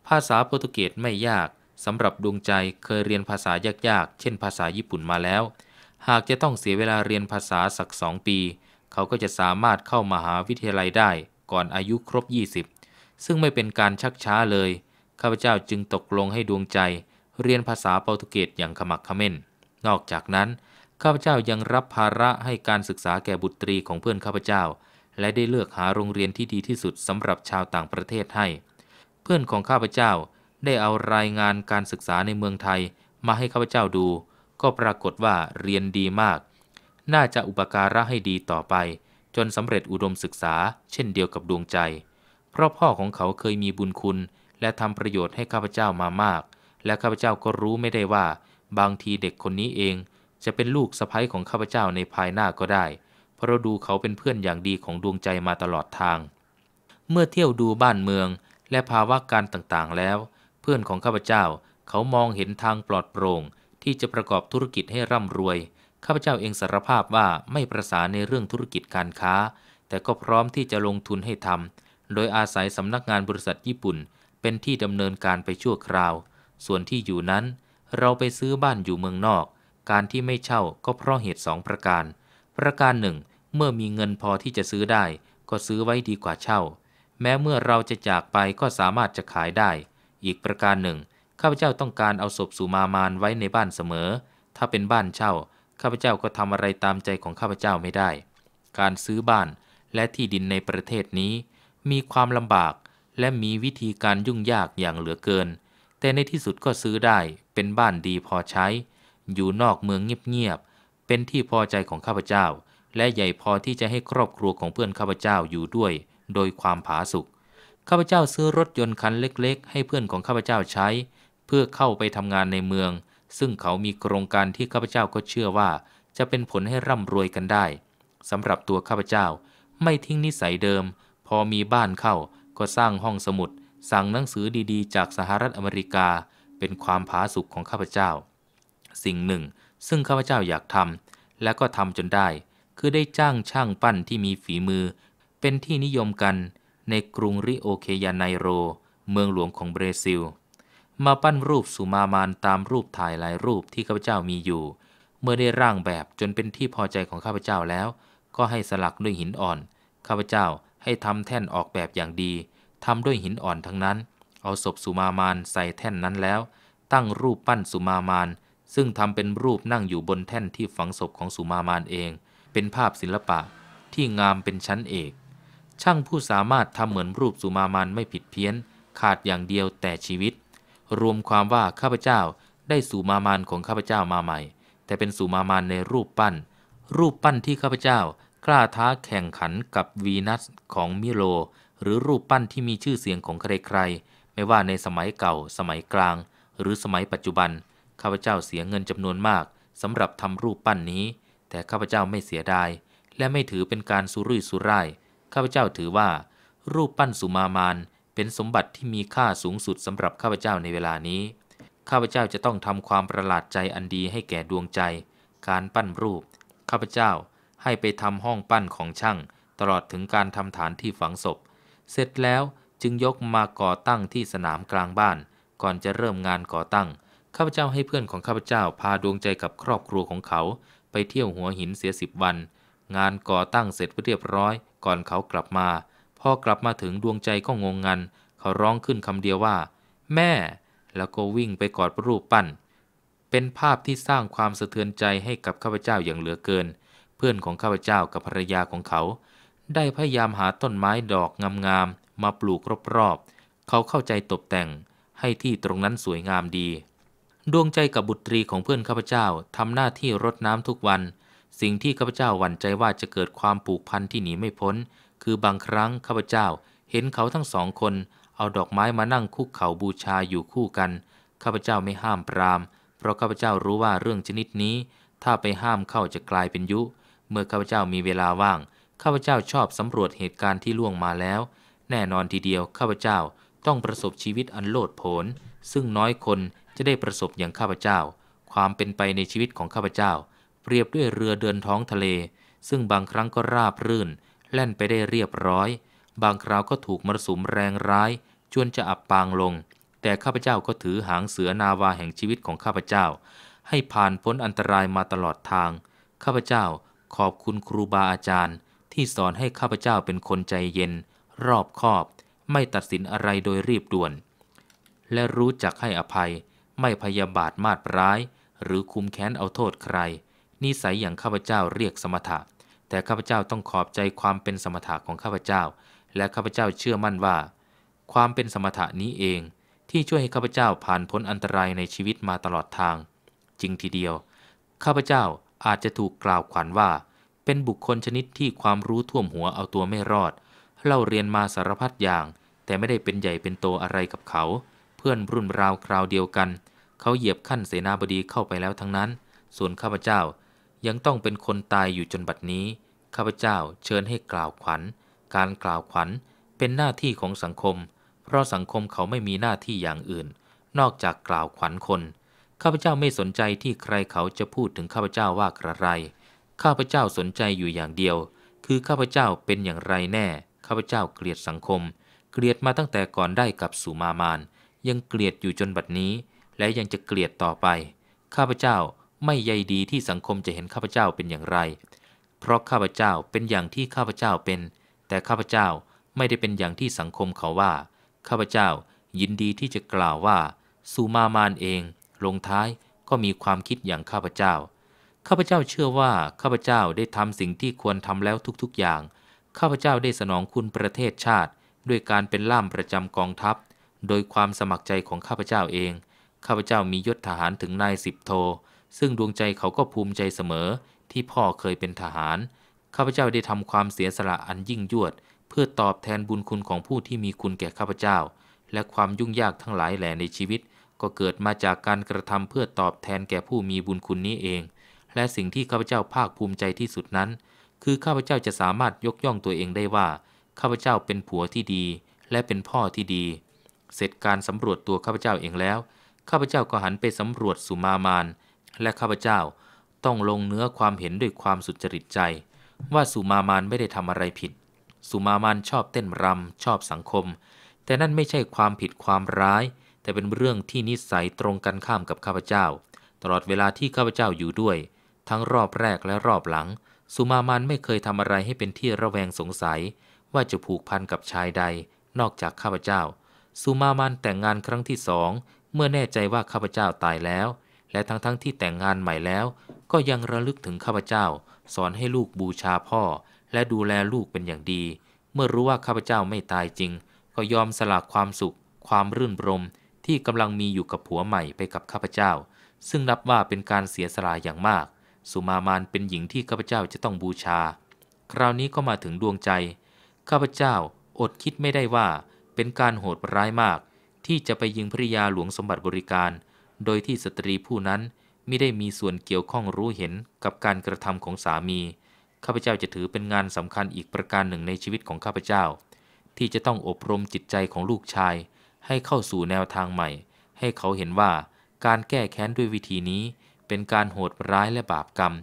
ภาษาโปรตุเกสไม่ยากสำหรับดวงใจ เคยเรียนภาษายากๆเช่น ภาษาญี่ปุ่นมาแล้ว หากจะต้องเสียเวลาเรียนภาษาสักสองปี เขาก็จะสามารถเข้ามาหาวิทยาลัยได้ก่อนอายุครบ 20 ซึ่งไม่เป็นการชักช้าเลยข้าพเจ้าจึงตกลงให้ดวงใจเรียนภาษาโปรตุเกสอย่างขมักขม้นนอกจากนั้น ข้าพเจ้ายังรับภาระให้การศึกษาแก่บุตรีของเพื่อนข้าพเจ้า และได้เลือกหาโรงเรียนที่ดีที่สุดสำหรับชาวต่างประเทศให้ เพื่อนของข้าพเจ้าได้เอารายงานการศึกษาในเมืองไทย มาให้ข้าพเจ้าดู ก็ปรากฏว่าเรียนดีมาก น่าจะอุปการะให้ดีต่อไป จนสำเร็จอุดมศึกษา เช่นเดียวกับดวงใจ เพราะพ่อของเขาเคยมีบุญคุณ และทำประโยชน์ให้ข้าพเจ้ามามากและข้าพเจ้าก็รู้ไม่ได้ว่า บางทีเด็กคนนี้เอง จะเป็นลูกสะพ้ยของข้าพเจ้าในภายหน้าก็ได้ เพราะดูเขาเป็นเพื่อนอย่างดีของดวงใจมาตลอดทาง เมื่อเที่ยวดูบ้านเมืองและภาวะการต่างๆ แล้ว เพื่อนของข้าพเจ้าเขามองเห็นทางปลอดโปร่งที่จะประกอบธุรกิจให้ร่ำรวย ข้าพเจ้าเองสารภาพว่าไม่ประสานในเรื่องธุรกิจการค้า แต่ก็พร้อมที่จะลงทุนให้ทำโดยอาศัยสำนักงานบริษัทญี่ปุ่น เป็นที่ดำเนินการไปชั่วคราวส่วนที่อยู่นั้น เราไปซื้อบ้านอยู่เมืองนอก การที่ไม่เช่าก็เพราะเหตุสองประการ ประการหนึ่งเมื่อมีเงินพอที่จะซื้อได้ ก็ซื้อไว้ดีกว่าเช่า แม้เมื่อเราจะจากไปก็สามารถจะขายได้ อีกประการหนึ่ง ข้าพเจ้าต้องการเอาศพสุมามานไว้ในบ้านเสมอ ถ้าเป็นบ้านเช่า ข้าพเจ้าก็ทำอะไรตามใจของข้าพเจ้าไม่ได้ การซื้อบ้านและที่ดินในประเทศนี้ มีความลำบากและมีวิธีการยุ่งยากอย่างเหลือเกินแต่ในที่สุดก็ซื้อได้ เป็นบ้านดีพอใช้ อยู่นอกเมืองเงียบๆ เป็นที่พอใจของข้าพเจ้า และใหญ่พอที่จะให้ครอบครัวของเพื่อนข้าพเจ้าอยู่ด้วย โดยความผาสุกข้าพเจ้าซื้อรถยนต์คันเล็กๆ ให้เพื่อนของข้าพเจ้าใช้ เพื่อเข้าไปทำงานในเมือง ซึ่งเขามีโครงการที่ข้าพเจ้าก็เชื่อว่า จะเป็นผลให้ร่ำรวยกันได้สำหรับตัวข้าพเจ้าไม่ทิ้งนิสัยเดิม พอมีบ้านเข้าก็สร้างห้องสมุดสั่งหนังสือดีๆ จากสหรัฐอเมริกาเป็นความผาสุกของข้าพเจ้า สิ่งหนึ่ง ซึ่งข้าพเจ้าอยากทำและก็ทำจนได้ คือได้จ้างช่างปั้นที่มีฝีมือ เป็นที่นิยมกันในกรุงริโอเคยาไนโรเมืองหลวงของเบรซิล มาปั้นรูปสุมามานตามรูปถ่ายหลายรูปที่ข้าพเจ้ามีอยู่ เมื่อได้ร่างแบบจนเป็นที่พอใจของข้าพเจ้าแล้ว ก็ให้สลักด้วยหินอ่อนข้าพเจ้าให้ทำแท่นออกแบบอย่างดีทำด้วยหินอ่อนทั้งนั้น เอาศพสุมามานใส่แท่นนั้นแล้ว ตั้งรูปปั้นสุมามานซึ่งทำเป็นรูปนั่งอยู่บนแท่นที่ฝังศพของสุมามานเอง เป็นภาพศิลปะที่งามเป็นชั้นเอก ช่างผู้สามารถทำเหมือนรูปสุมามานไม่ผิดเพี้ยน ขาดอย่างเดียวแต่ชีวิต รวมความว่าข้าพเจ้าได้สุมามานของข้าพเจ้ามาใหม่ แต่เป็นสุมามานในรูปปั้น รูปปั้นที่ข้าพเจ้ากล้าท้าแข่งขันกับวีนัสของมิโลหรือรูปปั้นที่มีชื่อเสียงของใครๆ ไม่ว่าในสมัยเก่า สมัยกลาง หรือสมัยปัจจุบัน ข้าพเจ้าเสียเงินจำนวนมากสำหรับทำรูปปั้นนี้ แต่ข้าพเจ้าไม่เสียดายและไม่ถือเป็นการสุรุ่ยสุร่าย ข้าพเจ้าถือว่า รูปปั้นสุมามาน เป็นสมบัติที่มีค่าสูงสุดสำหรับข้าพเจ้าในเวลานี้ ข้าพเจ้าจะต้องทำความประหลาดใจอันดีให้แก่ดวงใจ การปั้นรูปข้าพเจ้าให้ไปทำห้องปั้นของช่าง ตลอดถึงการทำฐานที่ฝังศพเสร็จแล้วจึงยกมาก่อตั้งที่สนามกลางบ้านก่อนจะเริ่มงานก่อตั้งข้าพเจ้าให้เพื่อนของข้าพเจ้าพาดวงใจกับครอบครัวของเขาไปเที่ยวหัวหินเสียสิบวัน งานก่อตั้งเสร็จเรียบร้อย ก่อนเขากลับมาพอกลับมาถึงดวงใจก็งงงันเขาร้องขึ้นคำเดียวว่า แม่ แล้วก็วิ่งไปกอดรูปปั้น เป็นภาพที่สร้างความสะเทือนใจให้กับข้าพเจ้าอย่างเหลือเกิน เพื่อนของข้าพเจ้ากับภรรยาของเขาได้พยายามหาต้นไม้ดอกงามๆ มาปลูกรอบๆ เขาเข้าใจตกแต่งให้ที่ตรงนั้นสวยงามดี ดวงใจกับบุตรีของเพื่อนข้าพเจ้าทำหน้าที่รดน้ำทุกวัน สิ่งที่ข้าพเจ้าหวั่นใจว่าจะเกิดความผูกพันที่หนีไม่พ้น คือบางครั้งข้าพเจ้าเห็นเขาทั้งสองคนเอาดอกไม้มานั่งคุกเข่าบูชาอยู่คู่กัน ข้าพเจ้าไม่ห้ามปราม เพราะข้าพเจ้ารู้ว่าเรื่องชนิดนี้ ถ้าไปห้ามเข้าจะกลายเป็นยุ เมื่อข้าพเจ้ามีเวลาว่างข้าพเจ้าชอบสำรวจเหตุการณ์ที่ล่วงมาแล้ว แน่นอนทีเดียวข้าพเจ้าต้องประสบชีวิตอันโลดโผน ซึ่งน้อยคนจะได้ประสบอย่างข้าพเจ้า ความเป็นไปในชีวิตของข้าพเจ้า เปรียบด้วยเรือเดินท้องทะเล ซึ่งบางครั้งก็ราบรื่น แล่นไปได้เรียบร้อย บางคราวก็ถูกมรสุมแรงร้ายจนจะอับปางลง แต่ข้าพเจ้าก็ถือหางเสือนาวาแห่งชีวิตของข้าพเจ้า ให้ผ่านพ้นอันตรายมาตลอดทาง ข้าพเจ้าขอบคุณครูบาอาจารย์ที่สอนให้ข้าพเจ้าเป็นคนใจเย็น รอบคอบไม่ตัดสินอะไรโดยรีบด่วน และรู้จักให้อภัย ไม่พยาบาทมาดร้าย หรือคุมแค้นเอาโทษใครนิสัยอย่างข้าพเจ้าเรียกสมถะ แต่ข้าพเจ้าต้องขอบใจความเป็นสมถะของข้าพเจ้า และข้าพเจ้าเชื่อมั่นว่า ความเป็นสมถะนี้เอง ที่ช่วยให้ข้าพเจ้าผ่านพ้นอันตรายในชีวิตมาตลอดทาง จริงทีเดียว ข้าพเจ้าอาจจะถูกกล่าวขวัญว่าเป็นบุคคลชนิดที่ความรู้ท่วมหัวเอาตัวไม่รอด เล่าเรียนมาสารพัดอย่าง แต่ไม่ได้เป็นใหญ่เป็นโตอะไรกับเขา เพื่อนรุ่นราวคราวเดียวกัน เขาเหยียบขั้นเสนาบดีเข้าไปแล้วทั้งนั้น ส่วนข้าพเจ้า ยังต้องเป็นคนตายอยู่จนบัดนี้ข้าพเจ้าเชิญให้กล่าวขวัญ การกล่าวขวัญเป็นหน้าที่ของสังคมเพราะสังคมเขาไม่มีหน้าที่อย่างอื่น นอกจากกล่าวขวัญคนข้าพเจ้าไม่สนใจที่ใครเขาจะพูดถึงข้าพเจ้าว่าอะไรข้าพเจ้าสนใจอยู่อย่างเดียว คือข้าพเจ้าเป็นอย่างไรแน่ ข้าพเจ้าเกลียดสังคม เกลียดมาตั้งแต่ก่อนได้กับสุมามาน ยังเกลียดอยู่จนบัดนี้ และยังจะเกลียดต่อไป ข้าพเจ้าไม่ใยดีที่สังคมจะเห็นข้าพเจ้าเป็นอย่างไร เพราะข้าพเจ้าเป็นอย่างที่ข้าพเจ้าเป็น แต่ข้าพเจ้าไม่ได้เป็นอย่างที่สังคมเขาว่า ข้าพเจ้ายินดีที่จะกล่าวว่า สุมามานเอง ลงท้ายก็มีความคิดอย่างข้าพเจ้าข้าพเจ้าเชื่อว่าข้าพเจ้าได้ทำสิ่งที่ควรทำแล้วทุกๆอย่าง ข้าพเจ้าได้สนองคุณประเทศชาติด้วยการเป็นล่ามประจำกองทัพ โดยความสมัครใจของข้าพเจ้าเอง ข้าพเจ้ามียศทหารถึงนายสิบโท ซึ่งดวงใจเขาก็ภูมิใจเสมอที่พ่อเคยเป็นทหาร ข้าพเจ้าได้ทำความเสียสละอันยิ่งยวดเพื่อตอบแทนบุญคุณของผู้ที่มีคุณแก่ข้าพเจ้า และความยุ่งยากทั้งหลายแหล่ในชีวิตก็เกิดมาจากการกระทำเพื่อตอบแทนแก่ผู้มีบุญคุณนี้เองและสิ่งที่ข้าพเจ้าภาคภูมิใจที่สุดนั้น คือข้าพเจ้าจะสามารถยกย่องตัวเองได้ว่า ข้าพเจ้าเป็นผัวที่ดี และเป็นพ่อที่ดี เสร็จการสำรวจตัวข้าพเจ้าเองแล้ว ข้าพเจ้าก็หันไปสำรวจสุมามานและข้าพเจ้าต้องลงเนื้อความเห็นด้วยความสุจริตใจ ว่าสุมามานไม่ได้ทำอะไรผิด สุมามานชอบเต้นรำชอบสังคม แต่นั่นไม่ใช่ความผิดความร้าย แต่เป็นเรื่องที่นิสัยตรงกันข้ามกับข้าพเจ้า ตลอดเวลาที่ข้าพเจ้าอยู่ด้วยทั้งรอบแรกและรอบหลัง สุมามันไม่เคยทำอะไรให้เป็นที่ระแวงสงสัย ว่าจะผูกพันกับชายใดนอกจากข้าพเจ้า สุมามันแต่งงานครั้งที่สองเมื่อแน่ใจว่าข้าพเจ้าตายแล้ว และทั้งทั้งที่แต่งงานใหม่แล้ว ก็ยังระลึกถึงข้าพเจ้า สอนให้ลูกบูชาพ่อ และดูแลลูกเป็นอย่างดี เมื่อรู้ว่า ข้าพเจ้าไม่ตายจริง ก็ยอมสละความสุข ความรื่นรม ที่กำลังมีอยู่กับผัวใหม่ไปกับข้าพเจ้า ซึ่งนับว่าเป็นการเสียสละอย่างมากสุมามานเป็นหญิงที่ข้าพเจ้าจะต้องบูชา คราวนี้ก็มาถึงดวงใจ ข้าพเจ้า อดคิดไม่ได้ว่า เป็นการโหดร้ายมาก ที่จะไปยิงภริยาหลวงสมบัติบริการ โดยที่สตรีผู้นั้นไม่ได้มีส่วนเกี่ยวข้องรู้เห็นกับการกระทำของสามี ข้าพเจ้าจะถือเป็นงานสำคัญอีกประการหนึ่งในชีวิตของข้าพเจ้า ที่จะต้องอบรมจิตใจของลูกชาย ให้เข้าสู่แนวทางใหม่ ให้เขาเห็นว่าการแก้แค้นด้วยวิธีนี้เป็นการโหดร้ายและบาปกรรม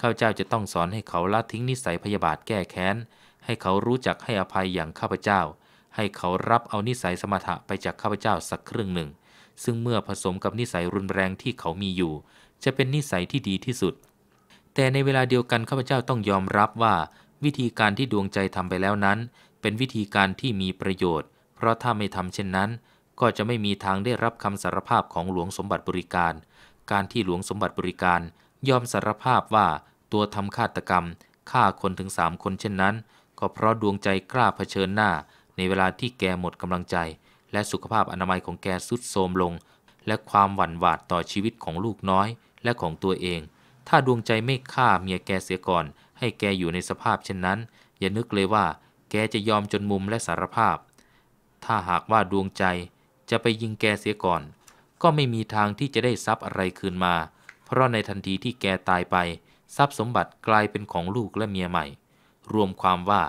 ข้าพเจ้าจะต้องสอนให้เขาละทิ้งนิสัยพยาบาทแก้แค้น ให้เขารู้จักให้อภัยอย่างข้าพเจ้า ให้เขารับเอานิสัยสมถะไปจากข้าพเจ้าสักครึ่งหนึ่ง ซึ่งเมื่อผสมกับนิสัยรุนแรงที่เขามีอยู่ จะเป็นนิสัยที่ดีที่สุด แต่ในเวลาเดียวกันข้าพเจ้าต้องยอมรับว่า วิธีการที่ดวงใจทำไปแล้วนั้น เป็นวิธีการที่มีประโยชน์ เพราะถ้าไม่ทำเช่นนั้น ก็จะไม่มีทางได้รับคำสารภาพของหลวงสมบัติบริการการที่หลวงสมบัติบริการ ยอมสารภาพว่าตัวทำฆาตกรรมฆ่าคนถึงสามคนเช่นนั้น ก็เพราะดวงใจกล้าเผชิญหน้า ในเวลาที่แกหมดกำลังใจ และสุขภาพอนามัยของแกสุดโทรมลง และความหวั่นหวาดต่อชีวิตของลูกน้อย และของตัวเอง ถ้าดวงใจไม่ฆ่าเมียแกเสียก่อน ให้แกอยู่ในสภาพเช่นนั้น อย่านึกเลยว่า แกจะยอมจนมุมและสารภาพ ถ้าหากว่าดวงใจจะไปยิงแกเสียก่อนก็ไม่มีทางที่จะได้ทรัพย์อะไรคืนมา เพราะในทันทีที่แกตายไป ทรัพย์สมบัติกลายเป็นของลูกและเมียใหม่ รวมความว่า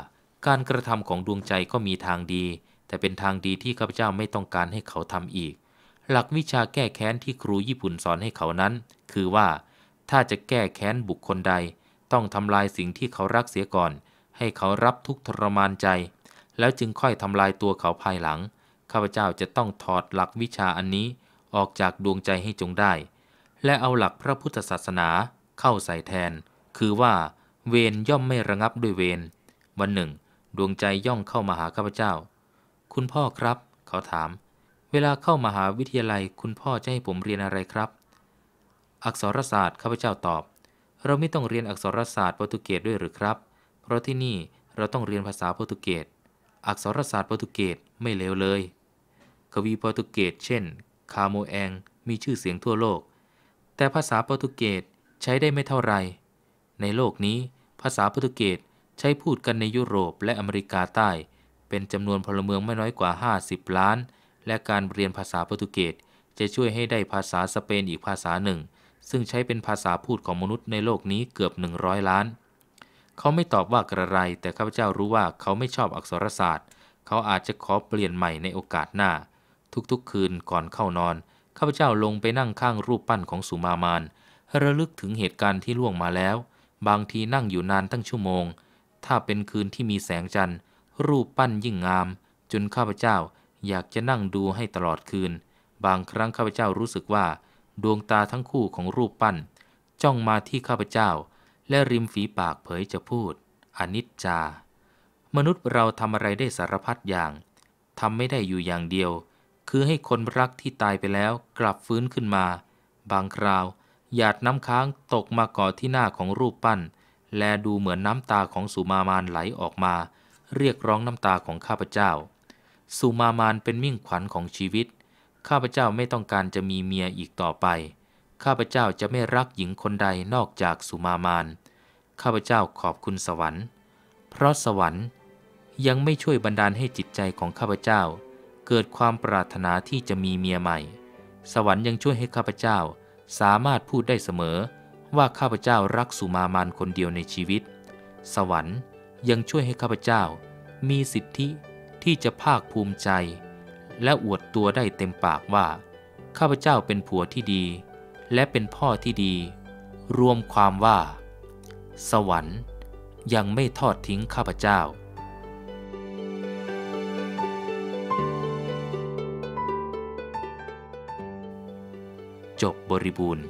การกระทำของดวงใจก็มีทางดี แต่เป็นทางดีที่ข้าพเจ้าไม่ต้องการให้เขาทำอีก หลักวิชาแก้แค้นที่ครูญี่ปุ่นสอนให้เขานั้น คือว่าถ้าจะแก้แค้นบุคคลใด ต้องทำลายสิ่งที่เขารักเสียก่อน ให้เขารับทุกทรมานใจ แล้วจึงค่อยทำลายตัวเขาภายหลังข้าพเจ้าจะต้องถอดหลักวิชาอันนี้ออกจากดวงใจให้จงได้ และเอาหลักพระพุทธศาสนาเข้าใส่แทน คือว่า เวรย่อมไม่ระงับด้วยเวรวันหนึ่ง ดวงใจย่องเข้ามาหาข้าพเจ้า คุณพ่อครับ เขาถาม เวลาเข้ามาหาวิทยาลัยคุณพ่อจะให้ผมเรียนอะไรครับ อักษรศาสตร์ข้าพเจ้าตอบ เราไม่ต้องเรียนอักษรศาสตร์โปรตุเกสด้วยหรือครับ เพราะที่นี่เราต้องเรียนภาษาโปรตุเกส อักษรศาสตร์โปรตุเกสไม่เลวเลย กวีโปรตุเกสเช่นคาโมแองมีชื่อเสียงทั่วโลก แต่ภาษาโปรตุเกสใช้ได้ไม่เท่าไร ในโลกนี้ ภาษาโปรตุเกสใช้พูดกันในยุโรปและอเมริกาใต้ เป็นจำนวนพลเมืองไม่น้อยกว่า 50 ล้าน และการเรียนภาษาโปรตุเกสจะช่วยให้ได้ภาษาสเปนอีกภาษาหนึ่ง ซึ่งใช้เป็นภาษาพูดของมนุษย์ในโลกนี้เกือบ 100 ล้าน เขาไม่ตอบว่ากระไร แต่ข้าพเจ้ารู้ว่าเขาไม่ชอบอักษรศาสตร์ เขาอาจจะขอเปลี่ยนใหม่ในโอกาสหน้าทุกๆ คืนก่อนเข้านอนข้าพเจ้าลงไปนั่งข้างรูปปั้นของสุมามานระลึกถึงเหตุการณ์ที่ล่วงมาแล้ว บางทีนั่งอยู่นานตั้งชั่วโมง ถ้าเป็นคืนที่มีแสงจันทร์ รูปปั้นยิ่งงาม จนข้าพเจ้าอยากจะนั่งดูให้ตลอดคืน บางครั้งข้าพเจ้ารู้สึกว่าดวงตาทั้งคู่ของรูปปั้น จ้องมาที่ข้าพเจ้า และริมฝีปากเผยจะพูดอนิจจา มนุษย์เราทำอะไรได้สารพัดอย่างทำไม่ได้อยู่อย่างเดียวคือให้คนรักที่ตายไปแล้วกลับฟื้นขึ้นมา บางคราวหยาดน้ำค้างตกมาก่อที่หน้าของรูปปั้น และดูเหมือนน้ำตาของสุมามานไหลออกมา เรียกร้องน้ำตาของข้าพเจ้าสุมามานเป็นมิ่งขวัญของชีวิต ข้าพเจ้าไม่ต้องการจะมีเมียอีกต่อไป ข้าพเจ้าจะไม่รักหญิงคนใดนอกจากสุมามาน ข้าพเจ้าขอบคุณสวรรค์ เพราะสวรรค์ยังไม่ช่วยบันดาลให้จิตใจของข้าพเจ้าเกิดความปรารถนาที่จะมีเมียใหม่ สวรรค์ยังช่วยให้ข้าพเจ้าสามารถพูดได้เสมอว่าข้าพเจ้ารักสุมามานคนเดียวในชีวิต สวรรค์ยังช่วยให้ข้าพเจ้ามีสิทธิที่จะภาคภูมิใจ และอวดตัวได้เต็มปากว่า ข้าพเจ้าเป็นผัวที่ดี และเป็นพ่อที่ดีรวมความว่า สวรรค์ยังไม่ทอดทิ้งข้าพเจ้าจบบริบูรณ์